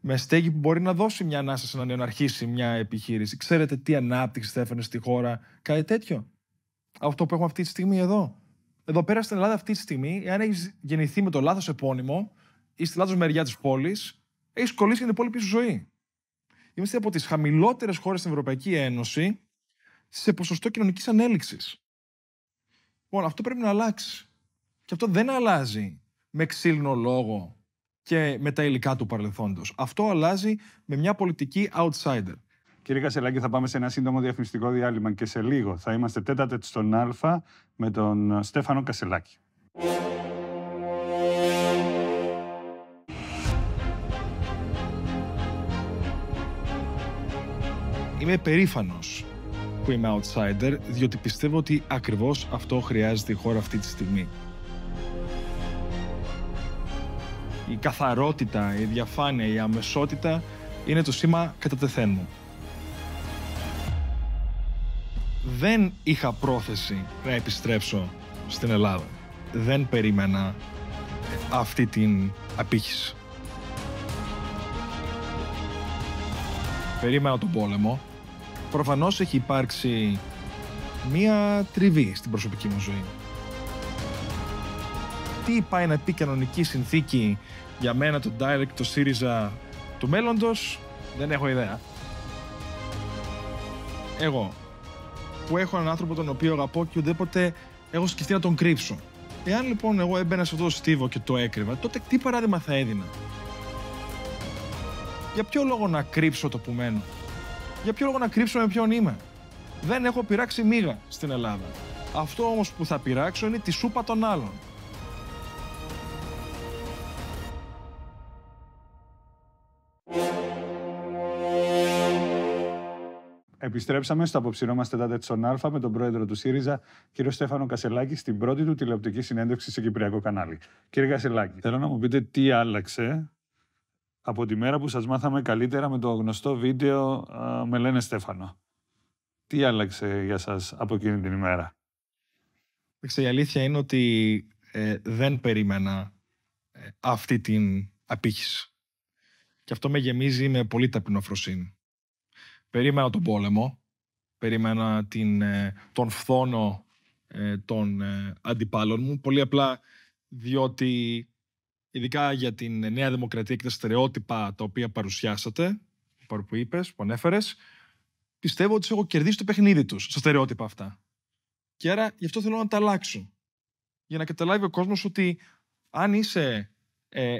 με στέγη που μπορεί να δώσει μια ανάσα σε έναν να αρχίσει μια επιχείρηση. Ξέρετε τι ανάπτυξη θα έφερε στη χώρα, κάτι τέτοιο. Αυτό που έχουμε αυτή τη στιγμή εδώ. Εδώ πέρα στην Ελλάδα, αυτή τη στιγμή, εάν έχεις γεννηθεί με το λάθος επώνυμο ή στη λάθος μεριά της πόλης, έχεις κολλήσει για την υπόλοιπη σου ζωή. Είμαστε από τις χαμηλότερες χώρες στην Ευρωπαϊκή Ένωση σε ποσοστό κοινωνικής ανέλυξης. Λοιπόν, αυτό πρέπει να αλλάξει. Και αυτό δεν αλλάζει με ξύλινο λόγο και με τα υλικά του παρελθόντος. Αυτό αλλάζει με μια πολιτική outsider. Κύριε Κασελάκη, θα πάμε σε ένα σύντομο διαφημιστικό διάλειμμα και σε λίγο θα είμαστε τέταρτε στον Α με τον Στέφανο Κασελάκη. Είμαι περήφανος που είμαι outsider, διότι πιστεύω ότι ακριβώς αυτό χρειάζεται η χώρα αυτή τη στιγμή. η καθαρότητα, η διαφάνεια, η αμεσότητα είναι το σήμα κατά τεθέν μου. Δεν είχα πρόθεση να επιστρέψω στην Ελλάδα. Δεν περίμενα αυτή την απήχηση. Περίμενα τον πόλεμο. Προφανώς έχει υπάρξει μία τριβή στην προσωπική μου ζωή. Τι πάει να πει κανονική συνθήκη για μένα το direct το ΣΥΡΙΖΑ του μέλλοντος δεν έχω ιδέα. Εγώ, που έχω έναν άνθρωπο τον οποίο αγαπώ και ουδέποτε έχω σκεφτεί να τον κρύψω. Εάν λοιπόν εγώ έμπαινα σε αυτό το στίβο και το έκρυβα, τότε τι παράδειγμα θα έδινα. Για ποιο λόγο να κρύψω το που μένω. Για ποιο λόγο να κρύψω με ποιον είμαι. Δεν έχω πειράξει μίγα στην Ελλάδα. Αυτό όμως που θα πειράξω είναι τη σούπα των άλλων. Επιστρέψαμε στο απόψηρό μα τετάτε Α με τον πρόεδρο του ΣΥΡΙΖΑ, κύριο Στέφανο Κασελάκη, στην πρώτη του τηλεοπτική συνέντευξη σε Κυπριακό κανάλι. Κύριε Κασελάκη, θέλω να μου πείτε τι άλλαξε από τη μέρα που σας μάθαμε καλύτερα με το γνωστό βίντεο «Με λένε Στέφανο». Τι άλλαξε για σας από εκείνη την ημέρα. Η αλήθεια είναι ότι ε, δεν περίμενα ε, αυτή την απήχηση. Και αυτό με γεμίζει με πολύ ταπεινοφροσύνη περίμενα τον πόλεμο, περίμενα την, ε, τον φθόνο ε, των ε, αντιπάλων μου, πολύ απλά διότι ειδικά για την Νέα Δημοκρατία και τα στερεότυπα τα οποία παρουσιάσατε, που είπες, που ανέφερες, πιστεύω ότι έχω κερδίσει το παιχνίδι τους στα στερεότυπα αυτά. Και άρα γι' αυτό θέλω να τα αλλάξω. Για να καταλάβει ο κόσμος ότι αν είσαι ε,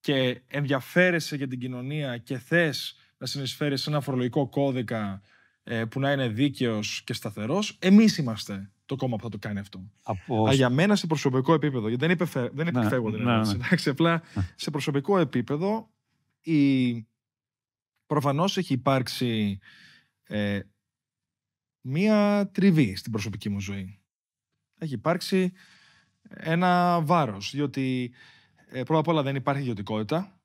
και ενδιαφέρεσαι για την κοινωνία και θες να συνεισφέρει σε ένα φορολογικό κώδικα ε, που να είναι δίκαιος και σταθερός. Εμείς είμαστε το κόμμα που θα το κάνει αυτό. Από... Α, για μένα σε προσωπικό επίπεδο, δεν, υπεφε... δεν την ναι, δηλαδή, ναι, ναι. απλά ναι. σε προσωπικό επίπεδο η... προφανώς έχει υπάρξει ε, μία τριβή στην προσωπική μου ζωή. Έχει υπάρξει ένα βάρος, διότι ε, πρώτα απ' όλα δεν υπάρχει ιδιωτικότητα.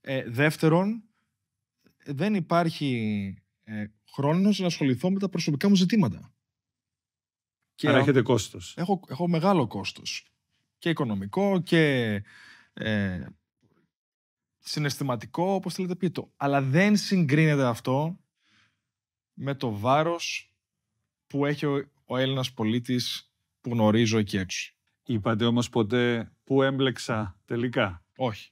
Ε, δεύτερον, δεν υπάρχει ε, χρόνος να ασχοληθώ με τα προσωπικά μου ζητήματα. Και Άρα έχετε κόστος. Έχω, μεγάλο κόστος. Και οικονομικό και ε, συναισθηματικό, όπως θέλετε πείτε. Αλλά δεν συγκρίνεται αυτό με το βάρος που έχει ο, ο Έλληνας πολίτης που γνωρίζω εκεί έξω. Είπατε όμως ποτέ που έμπλεξα τελικά. Όχι.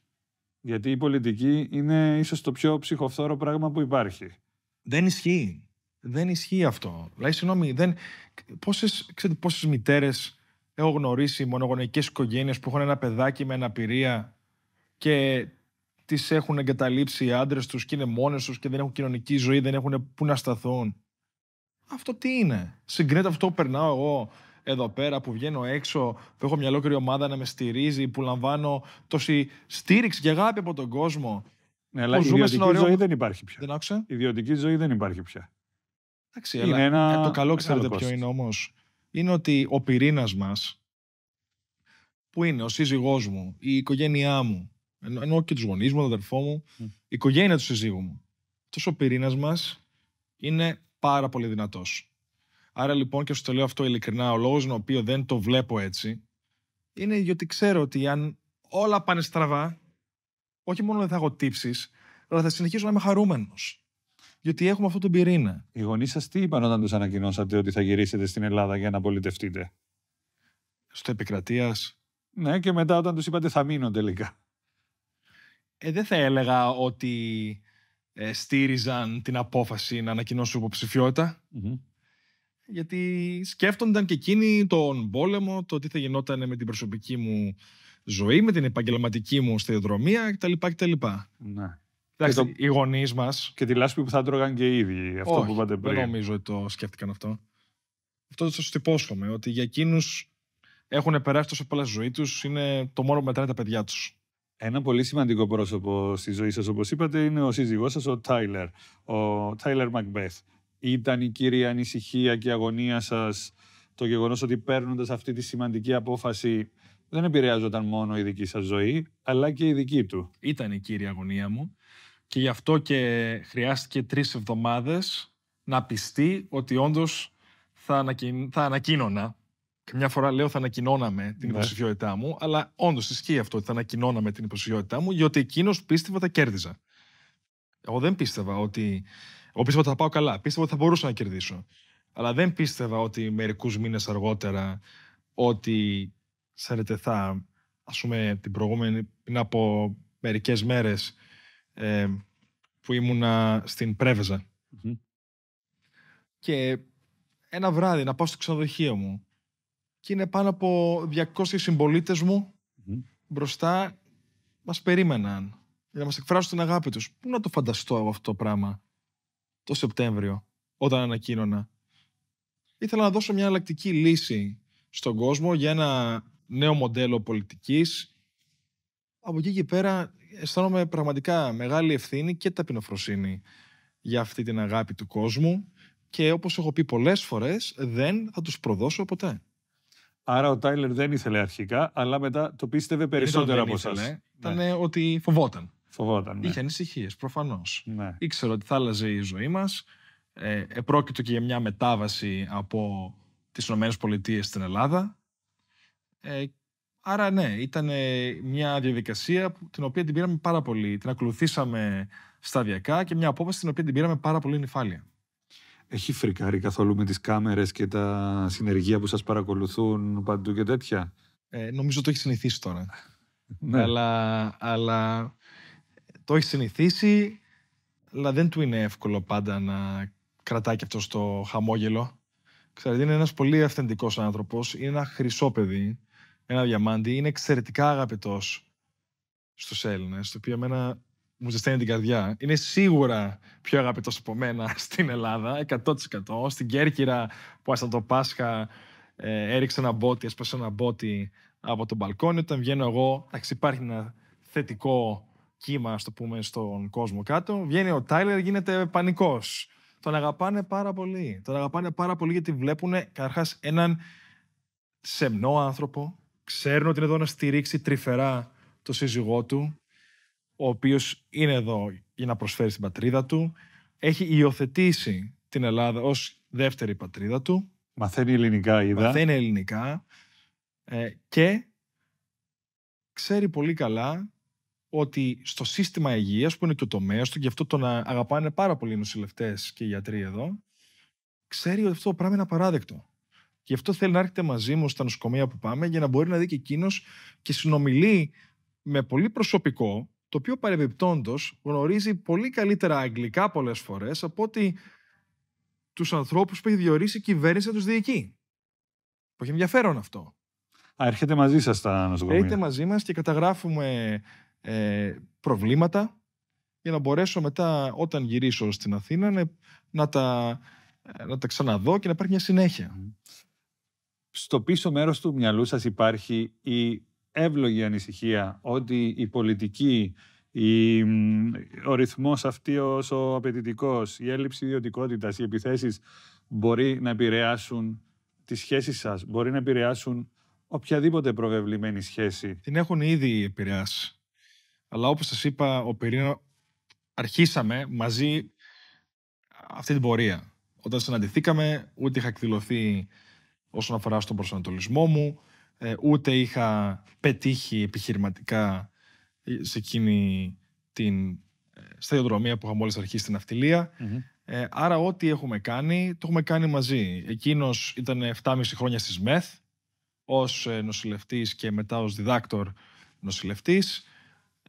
Γιατί η πολιτική είναι ίσως το πιο ψυχοφθόρο πράγμα που υπάρχει. Δεν ισχύει. Δεν ισχύει αυτό. Δηλαδή, συγγνώμη, δεν... πόσες, ξέρετε, μητέρες έχω γνωρίσει μονογονεϊκές οικογένειες που έχουν ένα παιδάκι με αναπηρία και τις έχουν εγκαταλείψει οι άντρες τους και είναι μόνες τους και δεν έχουν κοινωνική ζωή, δεν έχουν που να σταθούν. Αυτό τι είναι. Συγκρίνεται αυτό που περνάω εγώ εδώ πέρα, που βγαίνω έξω, που έχω μια ολόκληρη ομάδα να με στηρίζει, που λαμβάνω τόση στήριξη και αγάπη από τον κόσμο. Ναι, αλλά η ιδιωτική ωραίο... ζωή δεν υπάρχει πια. Δεν άκουσα. Η ιδιωτική ζωή δεν υπάρχει πια. Εντάξει, είναι αλλά ένα... το καλό ξέρετε ποιο είναι όμως. Είναι ότι ο πυρήνας μας, που είναι ο σύζυγός μου, η οικογένειά μου, ενώ και τους γονείς μου, τον αδερφό μου, η οικογένεια του σύζυγου μου. Αυτός ο πυρήνας μας είναι πάρα πολύ δυνατός. Άρα λοιπόν και σου το λέω αυτό ειλικρινά, ο λόγος τον οποίο δεν το βλέπω έτσι είναι γιατί ξέρω ότι αν όλα πάνε στραβά, όχι μόνο δεν θα έχω τύψεις, αλλά θα συνεχίσω να είμαι χαρούμενος. Γιατί έχουμε αυτό τον πυρήνα. Οι γονείς σας τι είπαν όταν τους ανακοινώσατε ότι θα γυρίσετε στην Ελλάδα για να πολιτευτείτε. Στο επικρατείας. Ναι, και μετά όταν τους είπατε θα μείνω τελικά. Ε, δεν θα έλεγα ότι ε, στήριζαν την απόφαση να ανακοινώσουν γιατί σκέφτονταν και εκείνοι τον πόλεμο, το τι θα γινόταν με την προσωπική μου ζωή, με την επαγγελματική μου σταδιοδρομία κτλ. κτλ. Ναι. Εντάξει, το... οι γονείς μας. Και τη λάσπη που θα τρώγαν και οι ίδιοι. Αυτό Όχι, που είπατε πριν. Δεν νομίζω ότι το σκέφτηκαν αυτό. Αυτό σας το υπόσχομαι. Ότι για εκείνους έχουν περάσει τόσο πολλά ζωή τους, είναι το μόνο που μετράει τα παιδιά τους. Ένα πολύ σημαντικό πρόσωπο στη ζωή σας, όπως είπατε, είναι ο σύζυγός σας, ο Τάιλερ. Ο Τάιλερ Μακμπεθ ήταν η κύρια ανησυχία και η αγωνία σας το γεγονός ότι παίρνοντας αυτή τη σημαντική απόφαση δεν επηρεάζονταν μόνο η δική σας ζωή, αλλά και η δική του. Ήταν η κύρια αγωνία μου και γι' αυτό και χρειάστηκε τρεις εβδομάδες να πιστεί ότι όντως θα, θα ανακοίνωνα. Και μια φορά λέω θα ανακοινώναμε την ναι. υποψηφιότητά μου, αλλά όντως ισχύει αυτό ότι θα ανακοινώναμε την υποψηφιότητά μου, γιατί εκείνος πίστευα τα κέρδιζα. Εγώ δεν πίστευα ότι εγώ πίστευα ότι θα πάω καλά. Πίστευα ότι θα μπορούσα να κερδίσω. Αλλά δεν πίστευα ότι μερικούς μήνες αργότερα ότι ξέρετε θα ας πούμε την προηγούμενη πριν από μερικές μέρες ε, που ήμουνα στην πρεβεζα και ένα βράδυ να πάω στο ξενοδοχείο μου και είναι πάνω από 200 συμπολίτες μου μπροστά μας περίμεναν για να μας εκφράσουν την αγάπη τους. Πού να το φανταστώ αυτό το πράγμα το Σεπτέμβριο, όταν ανακοίνωνα. Ήθελα να δώσω μια αλλακτική λύση στον κόσμο για ένα νέο μοντέλο πολιτικής. Από εκεί και πέρα αισθάνομαι πραγματικά μεγάλη ευθύνη και ταπεινοφροσύνη για αυτή την αγάπη του κόσμου και όπως έχω πει πολλές φορές δεν θα τους προδώσω ποτέ. Άρα ο Τάιλερ δεν ήθελε αρχικά, αλλά μετά το πίστευε περισσότερο από εσάς. Ναι. Ήταν ότι φοβόταν. Φοβόταν. Ναι. Είχε ανησυχίες, προφανώς. Ναι. Ήξερε ότι θα άλλαζε η ζωή μας. Ε, επρόκειτο και για μια μετάβαση από τις ΗΠΑ στην Ελλάδα. Ε, άρα ναι, ήταν ε, μια διαδικασία την οποία την πήραμε πάρα πολύ. Την ακολουθήσαμε σταδιακά και μια απόφαση την οποία την πήραμε πάρα πολύ νυφάλια. Έχει φρικάρει καθόλου με τις κάμερες και τα συνεργεία που σας παρακολουθούν παντού και τέτοια. Ε, νομίζω το έχει συνηθίσει τώρα. ναι. αλλά, αλλά το έχει συνηθίσει, αλλά δεν του είναι εύκολο πάντα να κρατάει και αυτό το χαμόγελο. Ξέρετε, είναι ένας πολύ αυθεντικός άνθρωπος, είναι ένα χρυσό παιδί, ένα διαμάντι, είναι εξαιρετικά αγαπητός στους Έλληνες, το οποίο εμένα μου ζεσταίνει την καρδιά. Είναι σίγουρα πιο αγαπητός από μένα στην Ελλάδα, 100%. Στην Κέρκυρα που άσταν το Πάσχα ε, έριξε ένα μπότι, έσπασε ένα μπότι από τον μπαλκόνι. Όταν βγαίνω εγώ, εντάξει, υπάρχει ένα θετικό κύμα, ας το πούμε, στον κόσμο κάτω. Βγαίνει ο Τάιλερ, γίνεται πανικός. Τον αγαπάνε πάρα πολύ. Τον αγαπάνε πάρα πολύ γιατί βλέπουν καταρχάς έναν σεμνό άνθρωπο. Ξέρουν ότι είναι εδώ να στηρίξει τρυφερά το σύζυγό του, ο οποίος είναι εδώ για να προσφέρει στην πατρίδα του. Έχει υιοθετήσει την Ελλάδα ως δεύτερη πατρίδα του. Μαθαίνει ελληνικά, είδα. Μαθαίνει ελληνικά. Ε, και ξέρει πολύ καλά ότι στο σύστημα υγείας που είναι και ο τομέας του, και αυτό να αγαπάνε πάρα πολλοί νοσηλευτές και οι γιατροί εδώ, ξέρει ότι αυτό το πράγμα είναι απαράδεκτο. Γι' αυτό θέλει να έρχεται μαζί μου στα νοσοκομεία που πάμε, για να μπορεί να δει και εκείνος και συνομιλεί με πολύ προσωπικό, το οποίο παρεμπιπτόντως γνωρίζει πολύ καλύτερα αγγλικά πολλές φορές από ότι τους ανθρώπους που έχει διορίσει η κυβέρνηση να τους διοικεί. Που έχει ενδιαφέρον αυτό. Α, έρχεται μαζί σας τα νοσοκομεία. Έρχεται μαζί μας και καταγράφουμε ε, προβλήματα για να μπορέσω μετά όταν γυρίσω στην Αθήνα να, να, τα, να τα ξαναδώ και να υπάρχει μια συνέχεια. Στο πίσω μέρος του μυαλού σας υπάρχει η εύλογη ανησυχία ότι η πολιτική, η, ο ρυθμός ως ο απαιτητικός, η έλλειψη ιδιωτικότητας, οι επιθέσεις μπορεί να επηρεάσουν τις σχέσεις σας, μπορεί να επηρεάσουν οποιαδήποτε προβεβλημένη σχέση. Την έχουν ήδη επηρεάσει. Αλλά όπως σας είπα, ο Περίνο, αρχίσαμε μαζί αυτή την πορεία. Όταν συναντηθήκαμε, ούτε είχα εκδηλωθεί όσον αφορά στον προσανατολισμό μου, ε, ούτε είχα πετύχει επιχειρηματικά ε, σε εκείνη την ε, σταδιοδρομία που είχα μόλις αρχίσει στην αυτιλία. άρα ό,τι έχουμε κάνει, το έχουμε κάνει μαζί. Εκείνος ήταν 7,5 χρόνια στις ΜΕΘ, ως νοσηλευτής και μετά ως διδάκτορ νοσηλευτής.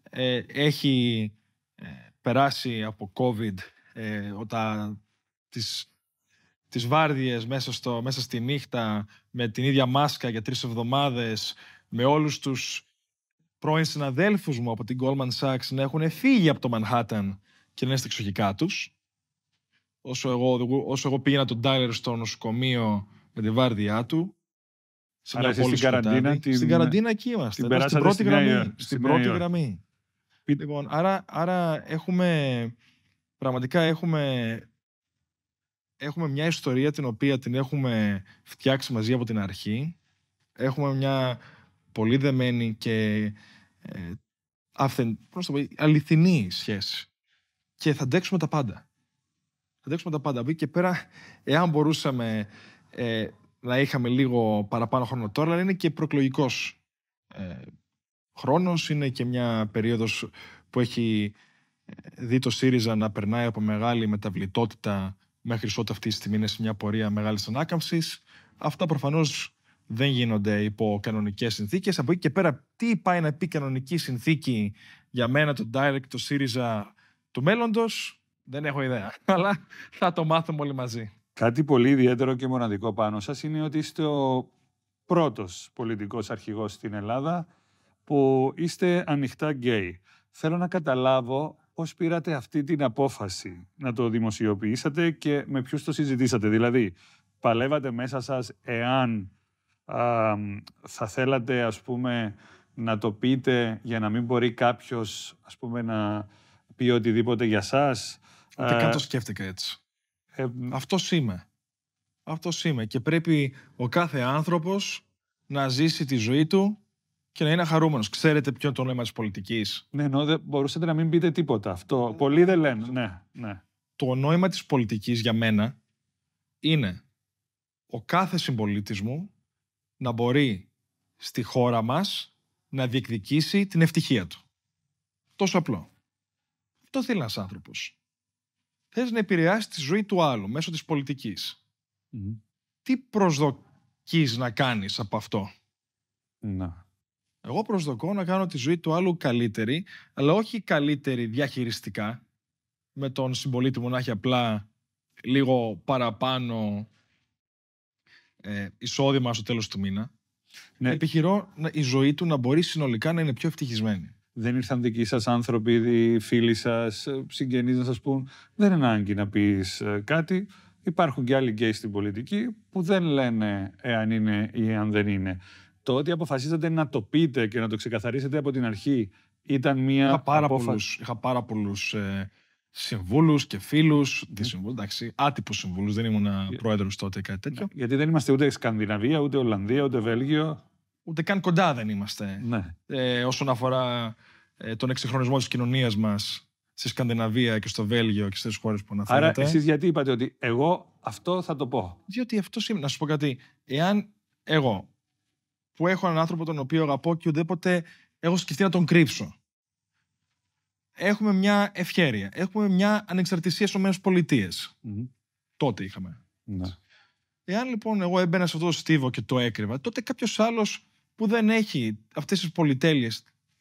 Ε, έχει ε, περάσει από COVID ε, τα, τις, βάρδιες μέσα, στο, μέσα στη νύχτα με την ίδια μάσκα για τρεις εβδομάδες με όλους τους πρώην συναδέλφους μου από την Goldman Sachs να έχουν φύγει από το Manhattan και να είναι στα εξοχικά τους όσο εγώ, όσο εγώ πήγαινα τον Τάιλερ στο νοσοκομείο με τη βάρδιά του στην καραντίνα, στην καραντίνα εκεί είμαστε. στην πρώτη γραμμή. Στην πρώτη γραμμή. Λοιπόν, άρα, άρα έχουμε, πραγματικά έχουμε, έχουμε μια ιστορία την οποία την έχουμε φτιάξει μαζί από την αρχή. Έχουμε μια πολύ δεμένη και ε, αληθινή σχέση. Και θα αντέξουμε τα πάντα. Θα αντέξουμε τα πάντα. και πέρα, εάν μπορούσαμε ε, να είχαμε λίγο παραπάνω χρόνο τώρα, αλλά είναι και προεκλογικός ε, χρόνος, είναι και μια περίοδος που έχει ε, δει το ΣΥΡΙΖΑ να περνάει από μεγάλη μεταβλητότητα μέχρι ότου αυτή τη στιγμή είναι σε μια πορεία μεγάλης ανάκαμψης. Αυτά προφανώς δεν γίνονται υπό κανονικές συνθήκες. Από εκεί και πέρα, τι πάει να πει κανονική συνθήκη για μένα, το direct, το ΣΥΡΙΖΑ του μέλλοντος, δεν έχω ιδέα. Αλλά θα το μάθουμε όλοι μαζί. Κάτι πολύ ιδιαίτερο και μοναδικό πάνω σας είναι ότι είστε ο πρώτος πολιτικός αρχηγός στην Ελλάδα που είστε ανοιχτά γκέι. Θέλω να καταλάβω πώς πήρατε αυτή την απόφαση να το δημοσιοποιήσατε και με ποιους το συζητήσατε. Δηλαδή, παλεύατε μέσα σας εάν θα θέλατε, ας πούμε, να το πείτε για να μην μπορεί κάποιος, ας πούμε, να πει οτιδήποτε για σας. Ούτε καν το σκέφτηκα έτσι. Ε, Αυτός είμαι. Αυτός είμαι. Και πρέπει ο κάθε άνθρωπος να ζήσει τη ζωή του και να είναι χαρούμενος. Ξέρετε ποιο είναι το νόημα της πολιτικής. Ναι, ενώ δεν μπορούσατε να μην πείτε τίποτα. Αυτό πολλοί δεν λένε. Ναι, ναι. Το νόημα της πολιτικής για μένα είναι ο κάθε συμπολίτης μου να μπορεί στη χώρα μας να διεκδικήσει την ευτυχία του. Τόσο απλό. Αυτό θέλει ένας άνθρωπος. Θες να επηρεάσεις τη ζωή του άλλου μέσω της πολιτικής. Τι προσδοκείς να κάνεις από αυτό. Να. Εγώ προσδοκώ να κάνω τη ζωή του άλλου καλύτερη, αλλά όχι καλύτερη διαχειριστικά, με τον συμπολίτη μου να έχει απλά λίγο παραπάνω ε, εισόδημα στο τέλος του μήνα. Ναι. Επιχειρώ η ζωή του να μπορεί συνολικά να είναι πιο ευτυχισμένη. Δεν ήρθαν δικοί σας άνθρωποι, φίλοι σας, ε, συγγενείς να σας πούν. Δεν είναι ανάγκη να πεις ε, κάτι. Υπάρχουν και άλλοι γκέι στην πολιτική που δεν λένε εάν είναι ή αν δεν είναι. Το ότι αποφασίσατε να το πείτε και να το ξεκαθαρίσετε από την αρχή ήταν μια. Είχα πάρα απόφαση. πολλούς, είχα πάρα πολλούς ε, συμβούλους και φίλους, Mm. Ναι. εντάξει, άτυπους συμβούλους. Δεν ήμουν yeah. Ε, πρόεδρος τότε κάτι τέτοιο. Ναι, γιατί δεν είμαστε ούτε Σκανδιναβία, ούτε Ολλανδία, ούτε Βέλγιο. Ούτε καν κοντά δεν είμαστε. Ναι. Ε, όσον αφορά ε, τον εξυγχρονισμό της κοινωνίας μας στη Σκανδιναβία και στο Βέλγιο και στις χώρες που αναφέρατε. Άρα, εσείς γιατί είπατε ότι εγώ αυτό θα το πω. Διότι αυτό σημαίνει. Να σου πω κάτι. Εάν εγώ που έχω έναν άνθρωπο τον οποίο αγαπώ και ουδέποτε έχω σκεφτεί να τον κρύψω. Έχουμε μια ευχέρεια. Έχουμε μια ανεξαρτησία στις ΗΠΑ. Τότε είχαμε. Ναι. Εάν λοιπόν εγώ έμπαινα σε αυτό το στίβο και το έκρυβα, τότε κάποιος άλλος που δεν έχει αυτές τις πολυτέλειες,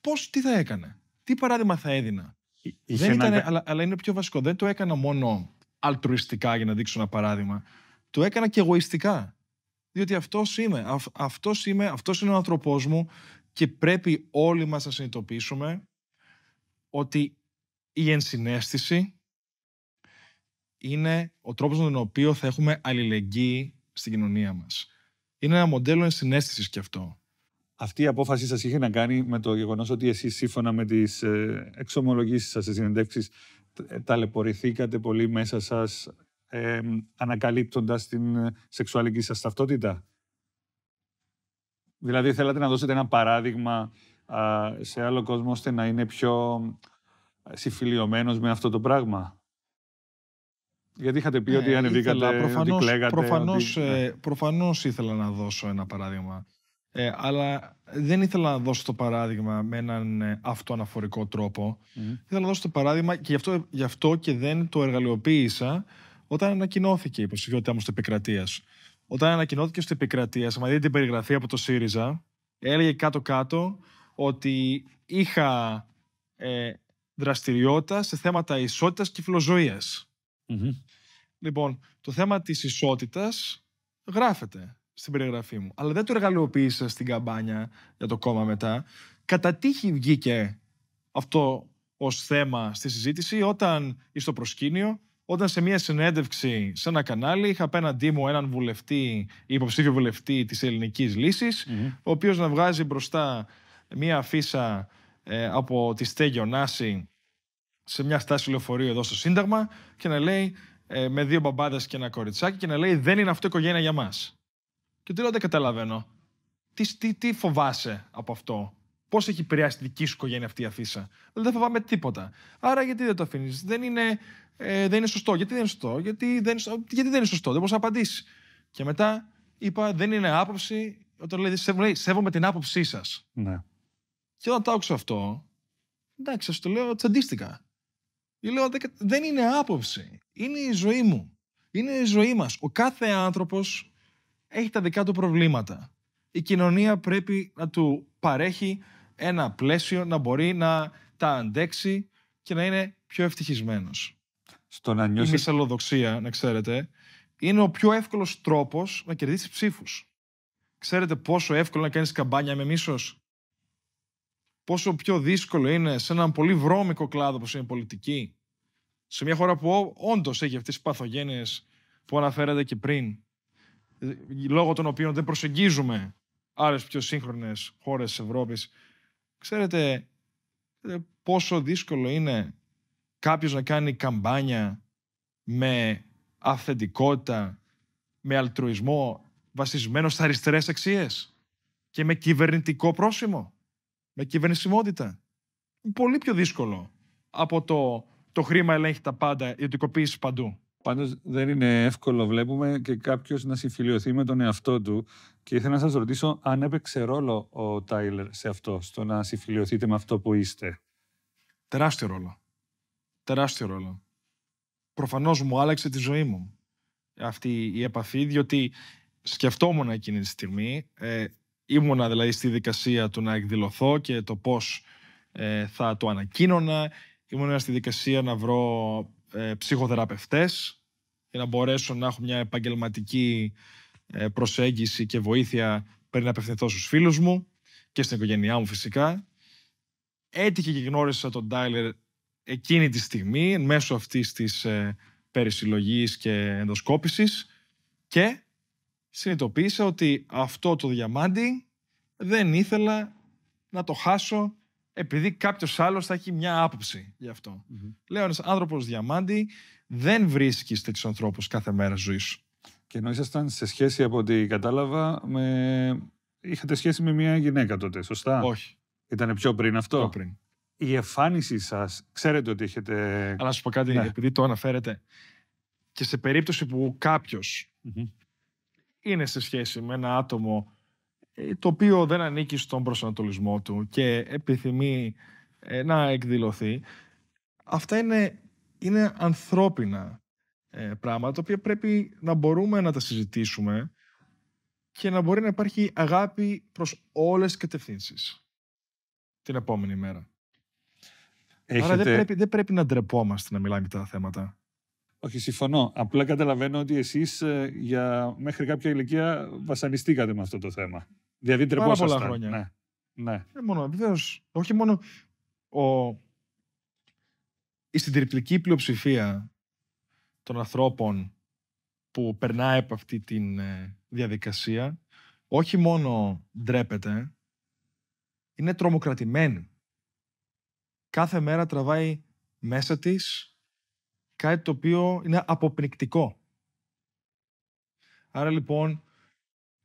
πώς, τι θα έκανε, τι παράδειγμα θα έδινα. δεν ήταν, αλλά, αλλά είναι πιο βασικό. Δεν το έκανα μόνο αλτρουιστικά για να δείξω ένα παράδειγμα. Το έκανα και εγωιστικά διότι αυτός, είμαι. Αυτός είμαι, είναι ο άνθρωπός μου και πρέπει όλοι μας να συνειδητοποιήσουμε ότι η ενσυναίσθηση είναι ο τρόπος με τον οποίο θα έχουμε αλληλεγγύη στην κοινωνία μας. Είναι ένα μοντέλο ενσυναίσθησης κι αυτό. Αυτή η απόφαση σας είχε να κάνει με το γεγονός ότι εσείς σύμφωνα με τις ε, εξομολογήσεις σας τις συνεντεύξεις, ταλαιπωρηθήκατε πολύ μέσα σας ε, ανακαλύπτοντας την ε, σεξουαλική σας ταυτότητα. Δηλαδή θέλατε να δώσετε ένα παράδειγμα σε άλλο κόσμο ώστε να είναι πιο ε, συμφιλειωμένος με αυτό το πράγμα. Γιατί είχατε πει ε, ότι ανεβήκατε, ήθελα, προφανώς, ότι ναι. Προφανώς, ήθελα να δώσω ένα παράδειγμα. αλλά δεν ήθελα να δώσω το παράδειγμα με έναν αυτοαναφορικό τρόπο. Ήθελα να δώσω το παράδειγμα και γι αυτό, γι αυτό και δεν το εργαλειοποίησα όταν ανακοινώθηκε η υποψηφιότητά μου στο επικρατείας. Όταν ανακοινώθηκε στο επικρατείας, άμα δείτε την περιγραφή από το ΣΥΡΙΖΑ, έλεγε κάτω-κάτω ότι είχα ε, δραστηριότητα σε θέματα ισότητας και φιλοζωια mm Λοιπόν, το θέμα της ισότητας γράφεται στην περιγραφή μου, αλλά δεν το εργαλειοποίησα στην καμπάνια για το κόμμα μετά. Κατά τύχη βγήκε αυτό ως θέμα στη συζήτηση όταν στο προσκήνιο όταν σε μια συνέντευξη σε ένα κανάλι είχα απέναντί μου έναν βουλευτή, υποψήφιο βουλευτή της ελληνικης λύσης, ο οποίος να βγάζει μπροστά μια αφίσα ε, από τη Στέγιο Νάση σε μια στάση λεωφορείου εδώ στο Σύνταγμα και να λέει ε, με δύο μπαμπάδες και ένα κοριτσάκι και να λέει δεν είναι αυτό η οικογένεια για μας. Και του λέω δεν καταλαβαίνω. Τι, τι, τι φοβάσαι από αυτό πώς έχει επηρεάσει τη δική σου οικογένεια αυτή η αφίσα. Δηλαδή δεν φοβάμαι τίποτα. Άρα γιατί δεν το αφήνεις. Δεν, είναι, ε, δεν είναι σωστό. Γιατί δεν είναι σωστό. Γιατί δεν, γιατί δεν είναι σωστό. Δεν μπορείς να απαντήσεις. Και μετά είπα, δεν είναι άποψη. Όταν λέει, σέβομαι, σέβομαι την άποψή σας. Ναι. Και όταν το άκουσα αυτό, εντάξει, σας το λέω, τσαντίστηκα. Ή λέω, δεν είναι άποψη. Είναι ζωή μου. Είναι η ζωή μας. Ο κάθε άνθρωπος έχει τα δικά του προβλήματα. Η κοινωνία πρέπει να του παρέχει ένα πλαίσιο να μπορεί να τα αντέξει και να είναι πιο ευτυχισμένος. Στο να Η μυσαλλοδοξία, να ξέρετε, είναι ο πιο εύκολος τρόπος να κερδίσεις ψήφους. Ξέρετε πόσο εύκολο να κάνεις καμπάνια με μίσος. Πόσο πιο δύσκολο είναι σε έναν πολύ βρώμικο κλάδο όπως είναι η πολιτική. Σε μια χώρα που όντως έχει αυτές τις παθογένειες που αναφέρατε και πριν, ε, λόγω των οποίων δεν προσεγγίζουμε άλλες πιο σύγχρονες χώρες της Ευρώπης Ξέρετε ε, πόσο δύσκολο είναι κάποιος να κάνει καμπάνια με αυθεντικότητα, με αλτρουισμό βασισμένο στα αριστερές αξίες και με κυβερνητικό πρόσημο, με κυβερνησιμότητα. Πολύ πιο δύσκολο από το το χρήμα ελέγχει τα πάντα, ιδιωτικοποίηση παντού. Πάντως δεν είναι εύκολο βλέπουμε και κάποιος να συμφιλειωθεί με τον εαυτό του και ήθελα να σας ρωτήσω αν έπαιξε ρόλο ο Τάιλερ σε αυτό, στο να συμφιλειωθείτε με αυτό που είστε. Τεράστιο ρόλο. Τεράστιο ρόλο. Προφανώς μου άλλαξε τη ζωή μου αυτή η επαφή, διότι σκεφτόμουν εκείνη τη στιγμή, ε, ήμουνα δηλαδή στη δικασία του να εκδηλωθώ και το πώς ε, θα το ανακοίνωνα, ήμουνα στη δικασία να βρω ε, ψυχοθεραπευτές για να μπορέσω να έχω μια επαγγελματική ε, προσέγγιση και βοήθεια πριν να απευθυνθώ στους φίλους μου και στην οικογένειά μου φυσικά. Έτυχε και γνώρισα τον Τάιλερ εκείνη τη στιγμή, μέσω αυτής της ε, περισυλλογής και ενδοσκόπησης και συνειδητοποίησα ότι αυτό το διαμάντι δεν ήθελα να το χάσω επειδή κάποιος άλλος θα έχει μια άποψη γι' αυτό. Mm-hmm. Λέω, ένας άνθρωπος διαμάντη δεν βρίσκεις τέτοιους ανθρώπους κάθε μέρα ζωής σου. Και ενώ ήσασταν σε σχέση από ό,τι κατάλαβα, με... είχατε σχέση με μια γυναίκα τότε, σωστά. Όχι. Ήταν πιο πριν αυτό. Πιο πριν. Η εμφάνισή σας, ξέρετε ότι έχετε. Αλλά σου πω κάτι, ναι. επειδή το αναφέρετε. Και σε περίπτωση που καποιο είναι σε σχέση με ένα άτομο ε, το οποίο δεν ανήκει στον προσανατολισμό του και επιθυμεί ε, να εκδηλωθεί. Αυτά είναι, είναι ανθρώπινα ε, πράγματα, τα οποία πρέπει να μπορούμε να τα συζητήσουμε και να μπορεί να υπάρχει αγάπη προς όλες τις κατευθύνσεις την επόμενη μέρα. Έχετε... Άρα δεν πρέπει, να ντρεπόμαστε να μιλάμε για τα θέματα. Όχι, συμφωνώ. Απλά καταλαβαίνω ότι εσείς για μέχρι κάποια ηλικία βασανιστήκατε με αυτό το θέμα. Δηλαδή τρεπόσασταν. πολλά χρόνια. Ναι. ναι. Ε, μόνο, βεβαίως, όχι μόνο ο... στην συντριπτική πλειοψηφία των ανθρώπων που περνάει από αυτή τη ε, διαδικασία, όχι μόνο ντρέπεται, είναι τρομοκρατημένη. Κάθε μέρα τραβάει μέσα της κάτι το οποίο είναι αποπνικτικό. Άρα λοιπόν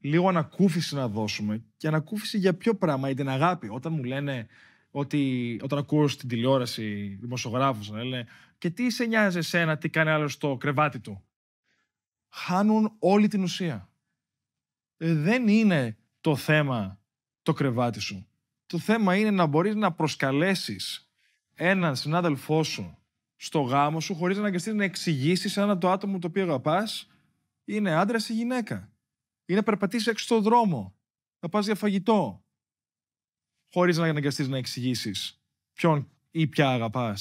λίγο ανακούφιση να δώσουμε και ανακούφιση για ποιο πράγμα, για την αγάπη. Όταν μου λένε ότι όταν ακούω στην τηλεόραση δημοσιογράφους να λένε και τι σε νοιάζει εσένα, τι κάνει άλλος στο κρεβάτι του. Χάνουν όλη την ουσία. Ε, δεν είναι το θέμα το κρεβάτι σου. Το θέμα είναι να μπορείς να προσκαλέσεις έναν συνάδελφό σου στο γάμο σου χωρίς να αναγκαστείς να εξηγήσεις αν το άτομο το οποίο αγαπάς είναι άντρας ή γυναίκα ή να περπατήσεις έξω στον δρόμο, να πας για φαγητό, χωρίς να αναγκαστείς να εξηγήσεις ποιον ή ποια αγαπάς.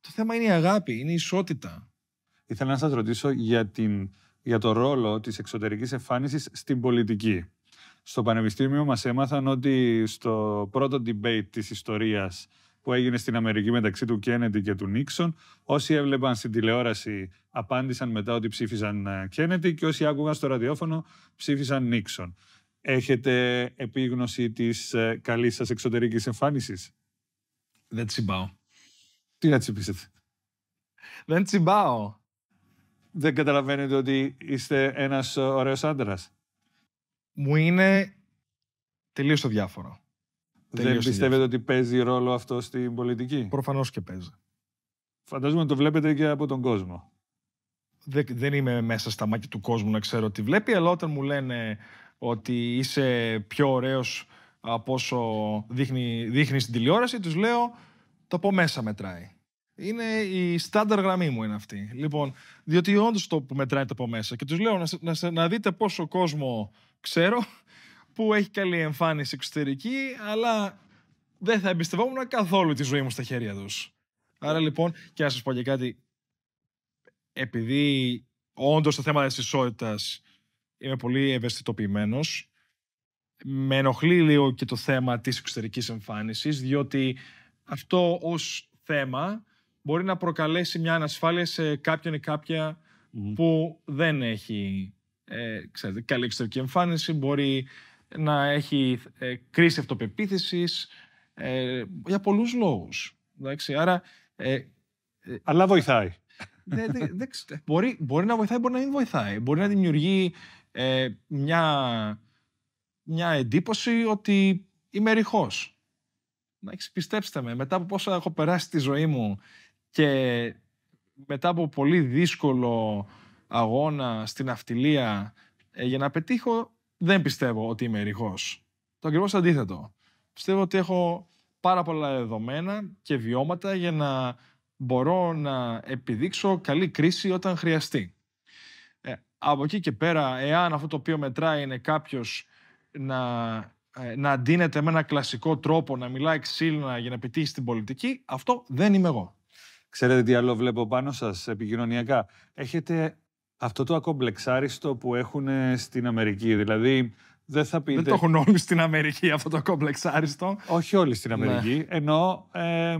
Το θέμα είναι η αγάπη, είναι η ισότητα. Ήθελα να σας ρωτήσω για, την, για το ρόλο της εξωτερικής εμφάνισης στην πολιτική. Στο Πανεπιστήμιο μας έμαθαν ότι στο πρώτο debate της ιστορίας που έγινε στην Αμερική μεταξύ του Κένεντι και του Νίξον. Όσοι έβλεπαν στην τηλεόραση απάντησαν μετά ότι ψήφισαν ε, Κένεντι και όσοι άκουγαν στο ραδιόφωνο ψήφισαν Νίξον. Έχετε επίγνωση της ε, καλής σας εξωτερικής εμφάνισης. Δεν τσιμπάω. Τι να τσιμπήσετε. Δεν τσιμπάω. Δεν καταλαβαίνετε ότι είστε ένας ε, ωραίος άντρας. Μου είναι τελείως το διάφορο. Δεν πιστεύετε ότι παίζει ρόλο αυτό στην πολιτική. Προφανώς και παίζει. Φαντάζομαι το βλέπετε και από τον κόσμο. Δεν, δεν είμαι μέσα στα μάτια του κόσμου να ξέρω τι βλέπει, αλλά όταν μου λένε ότι είσαι πιο ωραίος από όσο δείχνει, δείχνεις στην τηλεόραση, τους λέω το από μέσα μετράει. Είναι η στάνταρ γραμμή μου είναι αυτή. Λοιπόν, διότι όντως το μετράει το από μέσα. Και τους λέω να, να, να δείτε πόσο κόσμο ξέρω που έχει καλή εμφάνιση εξωτερική, αλλά δεν θα εμπιστευόμουν καθόλου τη ζωή μου στα χέρια τους. Άρα λοιπόν, και να σας πω και κάτι. Επειδή όντως το θέμα της ισότητας είμαι πολύ ευαισθητοποιημένος, με ενοχλεί λίγο και το θέμα της εξωτερικής εμφάνισης, διότι αυτό ως θέμα μπορεί να προκαλέσει μια ανασφάλεια σε κάποιον ή κάποια που δεν έχει ε, ξέρετε, καλή εξωτερική εμφάνιση, μπορεί να έχει ε, κρίση αυτοπεποίθησης, ε, για πολλούς λόγους. άρα, ε, ε, Αλλά βοηθάει. Δε, δε, μπορεί, μπορεί να βοηθάει, μπορεί να μην βοηθάει. Μπορεί να δημιουργεί μια, μια εντύπωση ότι είμαι ρηχός. έχεις πιστέψτε με, μετά από πόσα έχω περάσει τη ζωή μου και μετά από πολύ δύσκολο αγώνα στην αυτιλία για να πετύχω δεν πιστεύω ότι είμαι ερηγός. Το ακριβώς αντίθετο. Πιστεύω ότι έχω πάρα πολλά δεδομένα και βιώματα για να μπορώ να επιδείξω καλή κρίση όταν χρειαστεί. Ε, από εκεί και πέρα, εάν αυτό το οποίο μετράει είναι κάποιος να, ε, να αντίνεται με ένα κλασικό τρόπο, να μιλάει ξύλινα για να πετύχει στην πολιτική, αυτό δεν είμαι εγώ. Ξέρετε τι άλλο βλέπω πάνω σας επικοινωνιακά. Έχετε αυτό το ακομπλεξάριστο που έχουν στην Αμερική. Δηλαδή, δεν θα πείτε... Δεν το έχουν όλοι στην Αμερική αυτό το ακομπλεξάριστο. Όχι όλοι στην ναι. Αμερική. Ναι. Ενώ ε,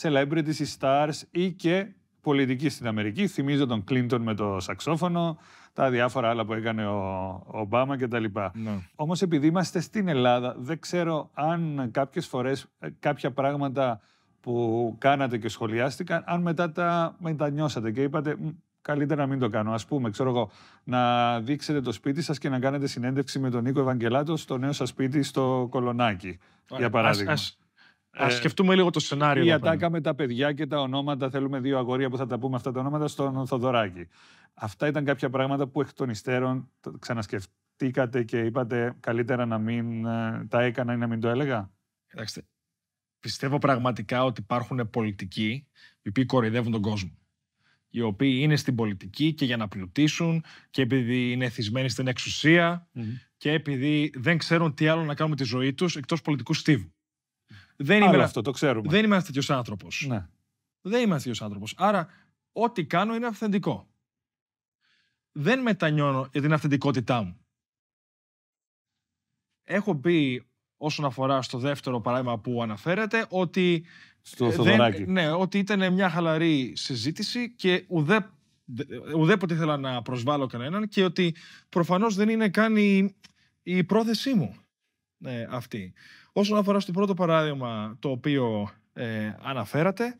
celebrities stars ή και πολιτικοί στην Αμερική. Θυμίζω τον Κλίντον με το σαξόφωνο, τα διάφορα άλλα που έκανε ο Ομπάμα κτλ. Ναι. Όμως επειδή είμαστε στην Ελλάδα, δεν ξέρω αν κάποιες φορές ε, κάποια πράγματα που κάνατε και σχολιάστηκαν, αν μετά τα μετανιώσατε και είπατε καλύτερα να μην το κάνω. Ας πούμε, ξέρω εγώ, να δείξετε το σπίτι σας και να κάνετε συνέντευξη με τον Νίκο Ευαγγελάτος στο νέο σας σπίτι στο Κολονάκι. Για παράδειγμα. Ας, ας, ε, σκεφτούμε λίγο το σενάριο. Η ατάκα με τα παιδιά και τα ονόματα. Θέλουμε δύο αγορία που θα τα πούμε αυτά τα ονόματα στον Θοδωράκη. Αυτά ήταν κάποια πράγματα που εκ των υστέρων ξανασκεφτήκατε και είπατε καλύτερα να μην ε, τα έκανα ή να μην το έλεγα. Κοιτάξτε, πιστεύω πραγματικά ότι υπάρχουν πολιτικοί οι οποίοι κοροϊδεύουν τον κόσμο οι οποίοι είναι στην πολιτική και για να πλουτίσουν και επειδή είναι θυσμένοι στην εξουσια και επειδή δεν ξέρουν τι άλλο να κάνουν με τη ζωή τους εκτός πολιτικού στίβου. Δεν είμαι, αυτό το ξέρουμε. Δεν είμαι τέτοιο άνθρωπο. άνθρωπος. Ναι. Δεν είμαι τέτοιο άνθρωπο. άνθρωπος. Άρα ό,τι κάνω είναι αυθεντικό. Δεν μετανιώνω για την αυθεντικότητά μου. Έχω πει όσον αφορά στο δεύτερο παράδειγμα που αναφέρεται ότι στο ε, Ναι, ότι ήταν μια χαλαρή συζήτηση και ουδέ, ουδέποτε ήθελα να προσβάλλω κανέναν και ότι προφανώς δεν είναι καν η, η πρόθεσή μου ε, αυτή. Όσον αφορά στο πρώτο παράδειγμα το οποίο ε, αναφέρατε,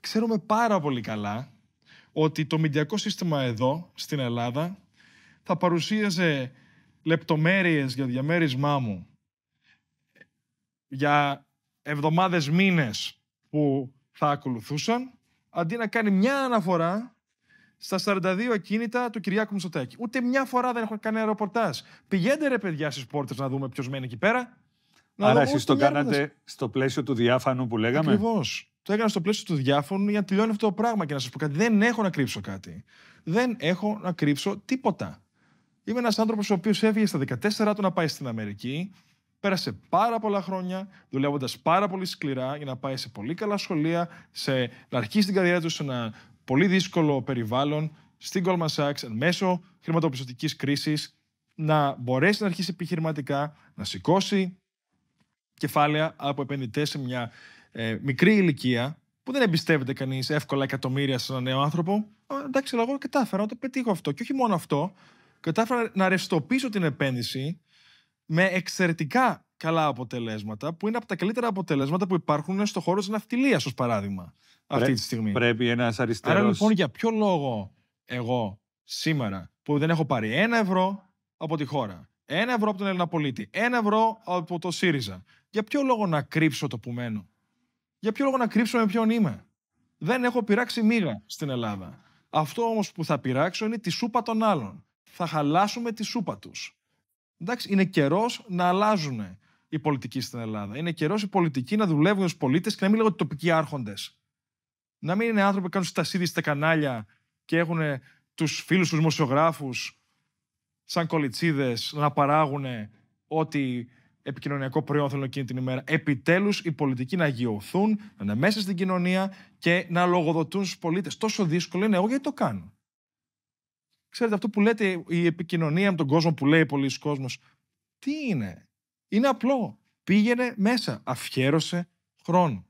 ξέρουμε πάρα πολύ καλά ότι το μηντιακό σύστημα εδώ, στην Ελλάδα, θα παρουσίαζε λεπτομέρειες για διαμέρισμά μου για εβδομάδες, μήνες που θα ακολουθούσαν, αντί να κάνει μια αναφορά στα 42 ακίνητα του Κυριάκου Μητσοτάκη. Ούτε μια φορά δεν έχω κάνει αεροπορτάζ. Πηγαίνετε ρε παιδιά στις πόρτες να δούμε ποιος μένει εκεί πέρα. Να Άρα εσεί το κάνατε στο πλαίσιο του διάφανου που λέγαμε. Ακριβώς. Το έκανα στο πλαίσιο του διάφανου για να τελειώνει αυτό το πράγμα και να σας πω κάτι. Δεν έχω να κρύψω κάτι. Δεν έχω να κρύψω τίποτα. Είμαι ένας άνθρωπος ο οποίος έφυγε στα 14 του να πάει στην Αμερική πέρασε πάρα πολλά χρόνια δουλεύοντας πάρα πολύ σκληρά για να πάει σε πολύ καλά σχολεία, σε, να αρχίσει την καριέρα του σε ένα πολύ δύσκολο περιβάλλον, στην Goldman Sachs, εν μέσω χρηματοπιστωτικής κρίσης, να μπορέσει να αρχίσει επιχειρηματικά, να σηκώσει κεφάλαια από επενδυτές σε μια ε, μικρή ηλικία, που δεν εμπιστεύεται κανείς εύκολα εκατομμύρια σε έναν νέο άνθρωπο. Εντάξει, εγώ κατάφερα να το πετύχω αυτό. Και όχι μόνο αυτό, κατάφερα να ρευστοποιήσω την επένδυση με εξαιρετικά καλά αποτελέσματα, που είναι από τα καλύτερα αποτελέσματα που υπάρχουν στο χώρο της ναυτιλίας, ως παράδειγμα, αυτή τη στιγμή. Πρέπει ένας αριστερός. Άρα λοιπόν, για ποιο λόγο εγώ σήμερα που δεν έχω πάρει ένα ευρώ από τη χώρα, ένα ευρώ από τον Έλληνα πολίτη, ένα ευρώ από το ΣΥΡΙΖΑ, για ποιο λόγο να κρύψω το που μένω, για ποιο λόγο να κρύψω με ποιον είμαι. Δεν έχω πειράξει μίγα στην Ελλάδα. Αυτό όμως που θα πειράξω είναι τη σούπα των άλλων. Θα χαλάσουμε τη σούπα τους. Εντάξει, είναι καιρός να αλλάζουν οι πολιτικοί στην Ελλάδα. Είναι καιρός οι πολιτικοί να δουλεύουν ως πολίτες και να μην λέγονται τοπικοί άρχοντες. Να μην είναι άνθρωποι που κάνουν στασίδι στα κανάλια και έχουν τους φίλους τους δημοσιογράφους σαν κολιτσίδε να παράγουν ό,τι επικοινωνιακό προϊόν θέλουν εκείνη την ημέρα. Επιτέλους οι πολιτικοί να αγιοθούν να είναι μέσα στην κοινωνία και να λογοδοτούν στους πολίτες. Τόσο δύσκολο είναι. Εγώ γιατί το κάνω. Ξέρετε, αυτό που λέτε, η επικοινωνία με τον κόσμο που λέει πολλοί κόσμος, τι είναι. Είναι απλό. Πήγαινε μέσα. Αφιέρωσε χρόνο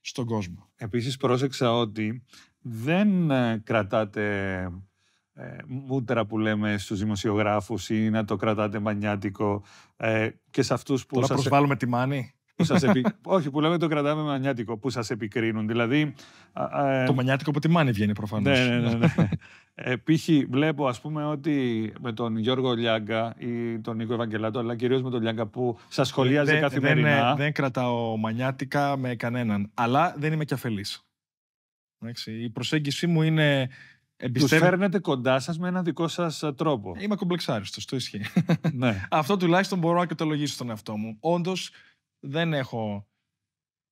στον κόσμο. Επίσης πρόσεξα ότι δεν ε, κρατάτε ε, μούτρα που λέμε στους δημοσιογράφους ή να το κρατάτε μανιάτικο ε, και σε αυτούς που Τώρα σας... προσβάλλουμε τη μάνη. Που σας επι... Όχι, που λέμε το κρατάμε μανιάτικο, που σας επικρίνουν. Δηλαδή, ε, το μανιάτικο από τη μάνη βγαίνει προφανώς. Ναι, ναι, ναι. ναι. Ε, βλέπω, ας πούμε, ότι με τον Γιώργο Λιάγκα ή τον Νίκο Ευαγγελάτο, αλλά κυρίως με τον Λιάγκα που σας ε, σχολιάζει δεν, καθημερινά. Δεν, δεν κρατάω μανιάτικα με κανέναν. Αλλά δεν είμαι και αφελής. Η προσέγγιση μου είναι Τους φέρνετε κοντά σας με ένα δικό σας τρόπο. Είμαι κομπλεξάριστος, το ισχύει. ναι. Αυτό τουλάχιστον μπορώ να κατολογήσω στον εαυτό μου. Όντως, δεν έχω.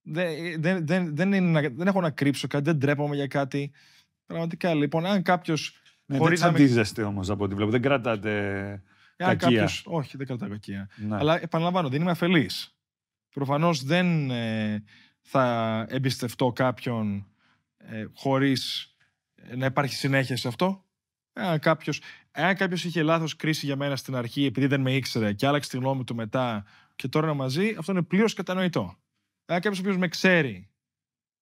Δεν, δεν, δεν, είναι, δεν έχω να κρύψω κάτι, δεν τρέπομαι για κάτι. Πραγματικά λοιπόν, αν κάποιος. Ναι, δεν τσαντίζεστε όμως από ό,τι βλέπω. Δεν κρατάτε. Αν Όχι, δεν κρατάω κακία. Ναι. Αλλά επαναλαμβάνω, δεν είμαι αφελής. Προφανώς δεν ε, θα εμπιστευτώ κάποιον ε, χωρίς ε, να υπάρχει συνέχεια σε αυτό. Αν κάποιο αν κάποιος είχε λάθος κρίση για μένα στην αρχή επειδή δεν με ήξερε και άλλαξε τη γνώμη του μετά και τώρα μαζί, αυτό είναι πλήρως κατανοητό. Αν κάποιος ο με ξέρει,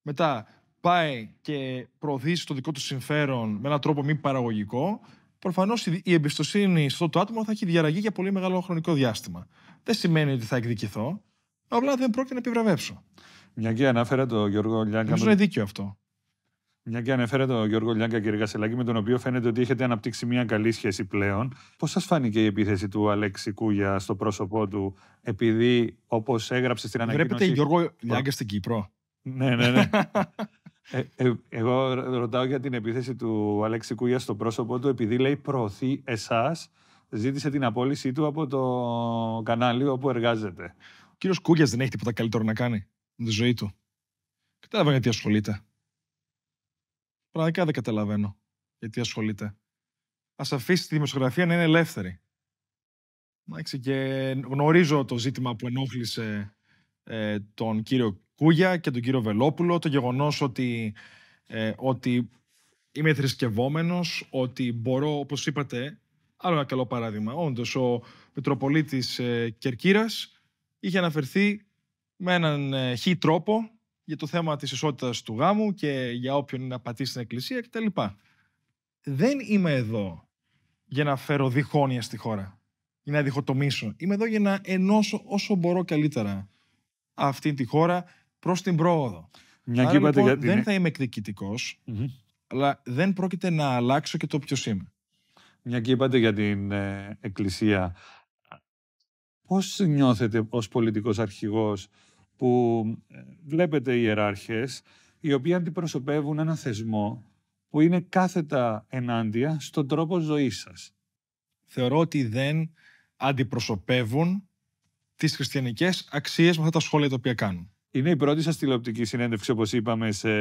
μετά πάει και προωθήσει το δικό του συμφέρον με έναν τρόπο μη παραγωγικό, προφανώς η εμπιστοσύνη στο το άτομο θα έχει διαραγεί για πολύ μεγάλο χρονικό διάστημα. Δεν σημαίνει ότι θα εκδικηθώ, απλά δεν πρόκειται να επιβραβεύσω. Μια και ανάφερα το Γιώργο Λιάνκα. Νομίζω είναι δίκιο αυτό. Μια και ανέφερε τον Γιώργο Λιάγκα, κύριε Κασελάκη, με τον οποίο φαίνεται ότι έχετε αναπτύξει μια καλή σχέση πλέον. Πώς σας φάνηκε η επίθεση του Αλέξη Κούγια στο πρόσωπό του, επειδή όπως έγραψε στην ανακοίνωση. Βλέπετε Γιώργο Λιάγκα στην Κύπρο. Ναι, ναι, ναι. Ε, ε, εγώ ρωτάω για την επίθεση του Αλέξη Κούγια στο πρόσωπό του, επειδή λέει προωθεί εσάς, ζήτησε την απόλυσή του από το κανάλι όπου εργάζεται. Ο κύριος Κούγιας δεν έχει τίποτα καλύτερο να κάνει με τη ζωή του. Κατάλαβα γιατί ασχολείται. Πραγματικά δεν καταλαβαίνω γιατί ασχολείται. Ας αφήσει τη δημοσιογραφία να είναι ελεύθερη. Εντάξει, και γνωρίζω το ζήτημα που ενόχλησε ε, τον κύριο Κούγια και τον κύριο Βελόπουλο, το γεγονός ότι, ε, ότι είμαι θρησκευόμενος, ότι μπορώ, όπως είπατε, άλλο ένα καλό παράδειγμα, όντως ο Μητροπολίτης ε, είχε αναφερθεί με έναν ε, χι τρόπο για το θέμα της ισότητας του γάμου και για όποιον είναι πατήσει στην εκκλησία κτλ. Δεν είμαι εδώ για να φέρω διχόνοια στη χώρα ή να διχοτομήσω. Είμαι εδώ για να ενώσω όσο μπορώ καλύτερα αυτή τη χώρα προς την πρόοδο. Μια Άρα, λοιπόν, δεν ναι. θα είμαι αλλά δεν πρόκειται να αλλάξω και το ποιος είμαι. Μια και είπατε για την ε, εκκλησία. Πώς νιώθετε ως πολιτικός αρχηγός που ε, βλέπετε οι ιεράρχες, οι οποίοι αντιπροσωπεύουν ένα θεσμό που είναι κάθετα ενάντια στον τρόπο ζωής σας. Θεωρώ ότι δεν αντιπροσωπεύουν τις χριστιανικές αξίες με αυτά τα σχόλια τα οποία κάνουν. Είναι η πρώτη σας τηλεοπτική συνέντευξη, όπως είπαμε, σε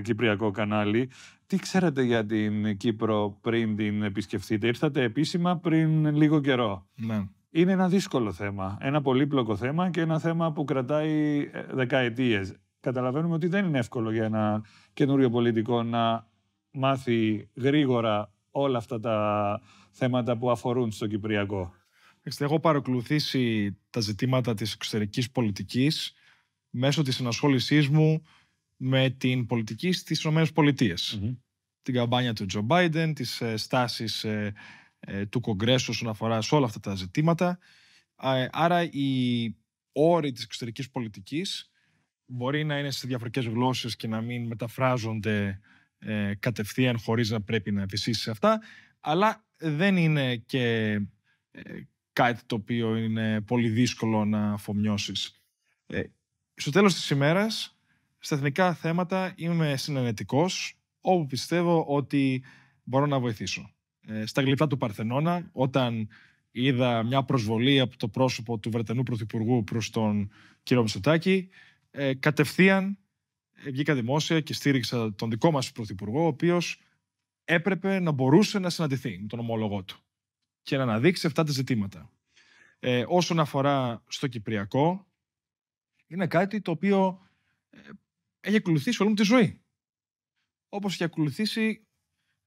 κυπριακό κανάλι. Τι ξέρατε για την Κύπρο πριν την επισκεφτείτε. Ήρθατε επίσημα πριν λίγο καιρό. Ναι. Είναι ένα δύσκολο θέμα, ένα πολύπλοκο θέμα και ένα θέμα που κρατάει ε, δεκαετίες. Καταλαβαίνουμε ότι δεν είναι εύκολο για ένα καινούριο πολιτικό να μάθει γρήγορα όλα αυτά τα θέματα που αφορούν στο Κυπριακό. Έχω παρακολουθήσει τα ζητήματα της εξωτερικής πολιτικής μέσω της ενασχόλησής μου με την πολιτική στις ΗΠΑ. mm Την καμπάνια του Τζο Μπάιντεν, τις ε, στάσεις ε, ε, του Κογκρέσου όσον αφορά σε όλα αυτά τα ζητήματα. Ε, άρα οι όροι της εξωτερικής πολιτικής μπορεί να είναι σε διαφορετικές γλώσσες και να μην μεταφράζονται ε, κατευθείαν χωρίς να πρέπει να επισύσεις αυτά, αλλά δεν είναι και κάτι το οποίο είναι πολύ δύσκολο να αφομοιώσεις. Ε, στο τέλος της ημέρας, στα εθνικά θέματα είμαι συνενετικός, όπου πιστεύω ότι μπορώ να βοηθήσω. Ε, στα γλυφτά του Παρθενώνα, όταν είδα μια προσβολή από το πρόσωπο του Βρετανού Πρωθυπουργού προς τον κύριο Μισοτάκη, ε, κατευθείαν ε, βγήκα δημόσια και στήριξα τον δικό μας Πρωθυπουργό, ο οποίος έπρεπε να μπορούσε να συναντηθεί με τον ομολογό του και να αναδείξει αυτά τα ζητήματα. Ε, όσον αφορά στο Κυπριακό, είναι κάτι το οποίο ε, έχει ακολουθήσει όλη μου τη ζωή. Όπως έχει ακολουθήσει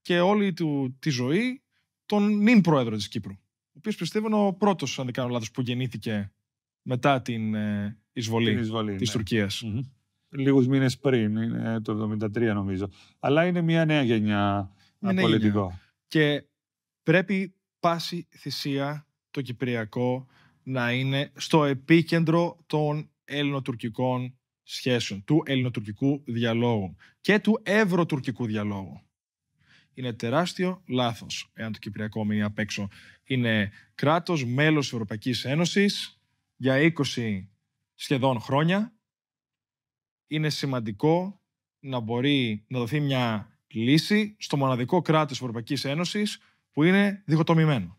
και όλη του, τη ζωή τον νυν πρόεδρο της Κύπρου. Ο οποίος πιστεύω είναι ο πρώτος, αν δεν κάνω λάθος, που γεννήθηκε μετά την ε, εισβολή, εισβολή της ναι. τουρκιας Λίγους μήνες πριν, είναι το 1973 νομίζω. Αλλά είναι μια νέα γενιά είναι πολιτικό. Και πρέπει πάση θυσία το Κυπριακό να είναι στο επίκεντρο των ελληνοτουρκικών σχέσεων, του ελληνοτουρκικού διαλόγου και του ευρωτουρκικού διαλόγου είναι τεράστιο λάθος. Εάν το Κυπριακό μείνει απ' έξω, είναι κράτος μέλος της Ευρωπαϊκής Ένωσης για 20 σχεδόν χρόνια. Είναι σημαντικό να μπορεί να δοθεί μια λύση στο μοναδικό κράτος της Ευρωπαϊκής Ένωσης που είναι διχοτομημένο.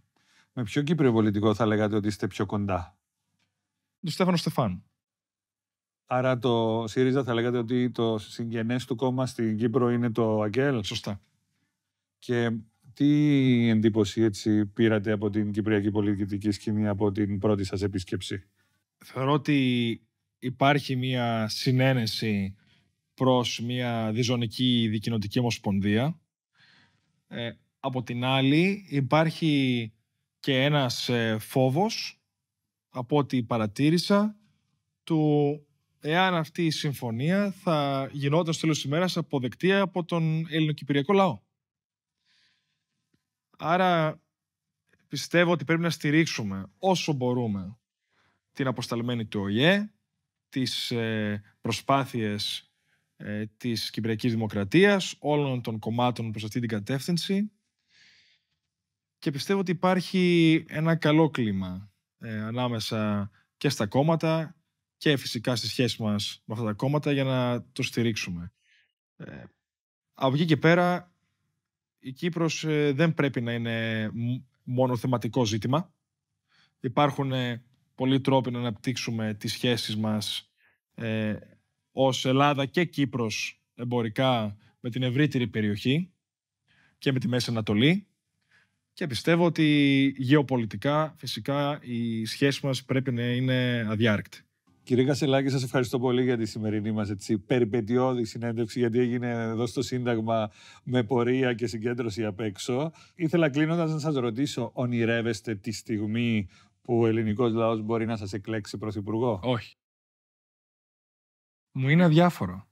Με ποιο Κύπριο πολιτικό θα λέγατε ότι είστε πιο κοντά, Τον Στέφανο Στεφάν Άρα το ΣΥΡΙΖΑ θα λέγατε ότι το συγγενές του κόμμα στην Κύπρο είναι το ΑΚΕΛ. Σωστά. Και τι εντύπωση έτσι πήρατε από την Κυπριακή πολιτική σκηνή από την πρώτη σας επίσκεψη. Θεωρώ ότι υπάρχει μια συνένεση προς μια διζωνική δικοινοτική ομοσπονδία. Ε, από την άλλη υπάρχει και ένας ε, φόβος από ό,τι παρατήρησα του εάν αυτή η συμφωνία θα γινόταν στο τέλος της ημέρας αποδεκτή από τον ελληνοκυπριακό λαό. Άρα πιστεύω ότι πρέπει να στηρίξουμε όσο μπορούμε την αποσταλμένη του ΟΙΕ, τις ε, προσπάθειες ε, της Κυπριακής Δημοκρατίας, όλων των κομμάτων προς αυτή την κατεύθυνση και πιστεύω ότι υπάρχει ένα καλό κλίμα ε, ανάμεσα και στα κόμματα και φυσικά στη σχέση μας με αυτά τα κόμματα για να το στηρίξουμε. από εκεί και πέρα η Κύπρος ε, δεν πρέπει να είναι μόνο θεματικό ζήτημα. Υπάρχουν ε, πολλοί τρόποι να αναπτύξουμε τις σχέσεις μας ε, ως Ελλάδα και Κύπρος εμπορικά με την ευρύτερη περιοχή και με τη Μέση Ανατολή. Και πιστεύω ότι γεωπολιτικά φυσικά η σχέση μας πρέπει να είναι αδιάρρηκτη. Κύριε Κασελάκη, σας ευχαριστώ πολύ για τη σημερινή μας περιπετειώδη συνέντευξη γιατί έγινε εδώ στο Σύνταγμα με πορεία και συγκέντρωση απ' έξω. Ήθελα κλείνοντας να σας ρωτήσω, ονειρεύεστε τη στιγμή που ο ελληνικός λαός μπορεί να σας εκλέξει πρωθυπουργό. Όχι. Μου είναι αδιάφορο.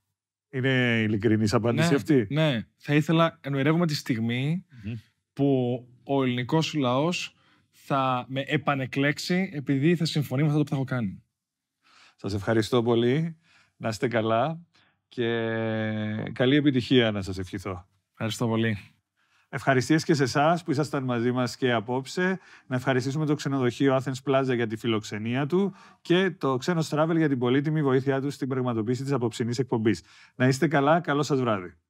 Είναι ειλικρινής απάντηση ναι, αυτή. Ναι. Θα ήθελα, ονειρεύομαι τη στιγμη mm-hmm. που ο ελληνικός λαός θα με επανεκλέξει επειδή θα συμφωνεί με αυτό που θα έχω κάνει. Σας ευχαριστώ πολύ. Να είστε καλά και καλή επιτυχία να σας ευχηθώ. Ευχαριστώ πολύ. Ευχαριστίες και σε εσάς που ήσασταν μαζί μας και απόψε. Να ευχαριστήσουμε το ξενοδοχείο Athens Plaza για τη φιλοξενία του και το ξένο Travel για την πολύτιμη βοήθειά τους στην πραγματοποίηση της απόψινής εκπομπής. Να είστε καλά, καλό σας βράδυ.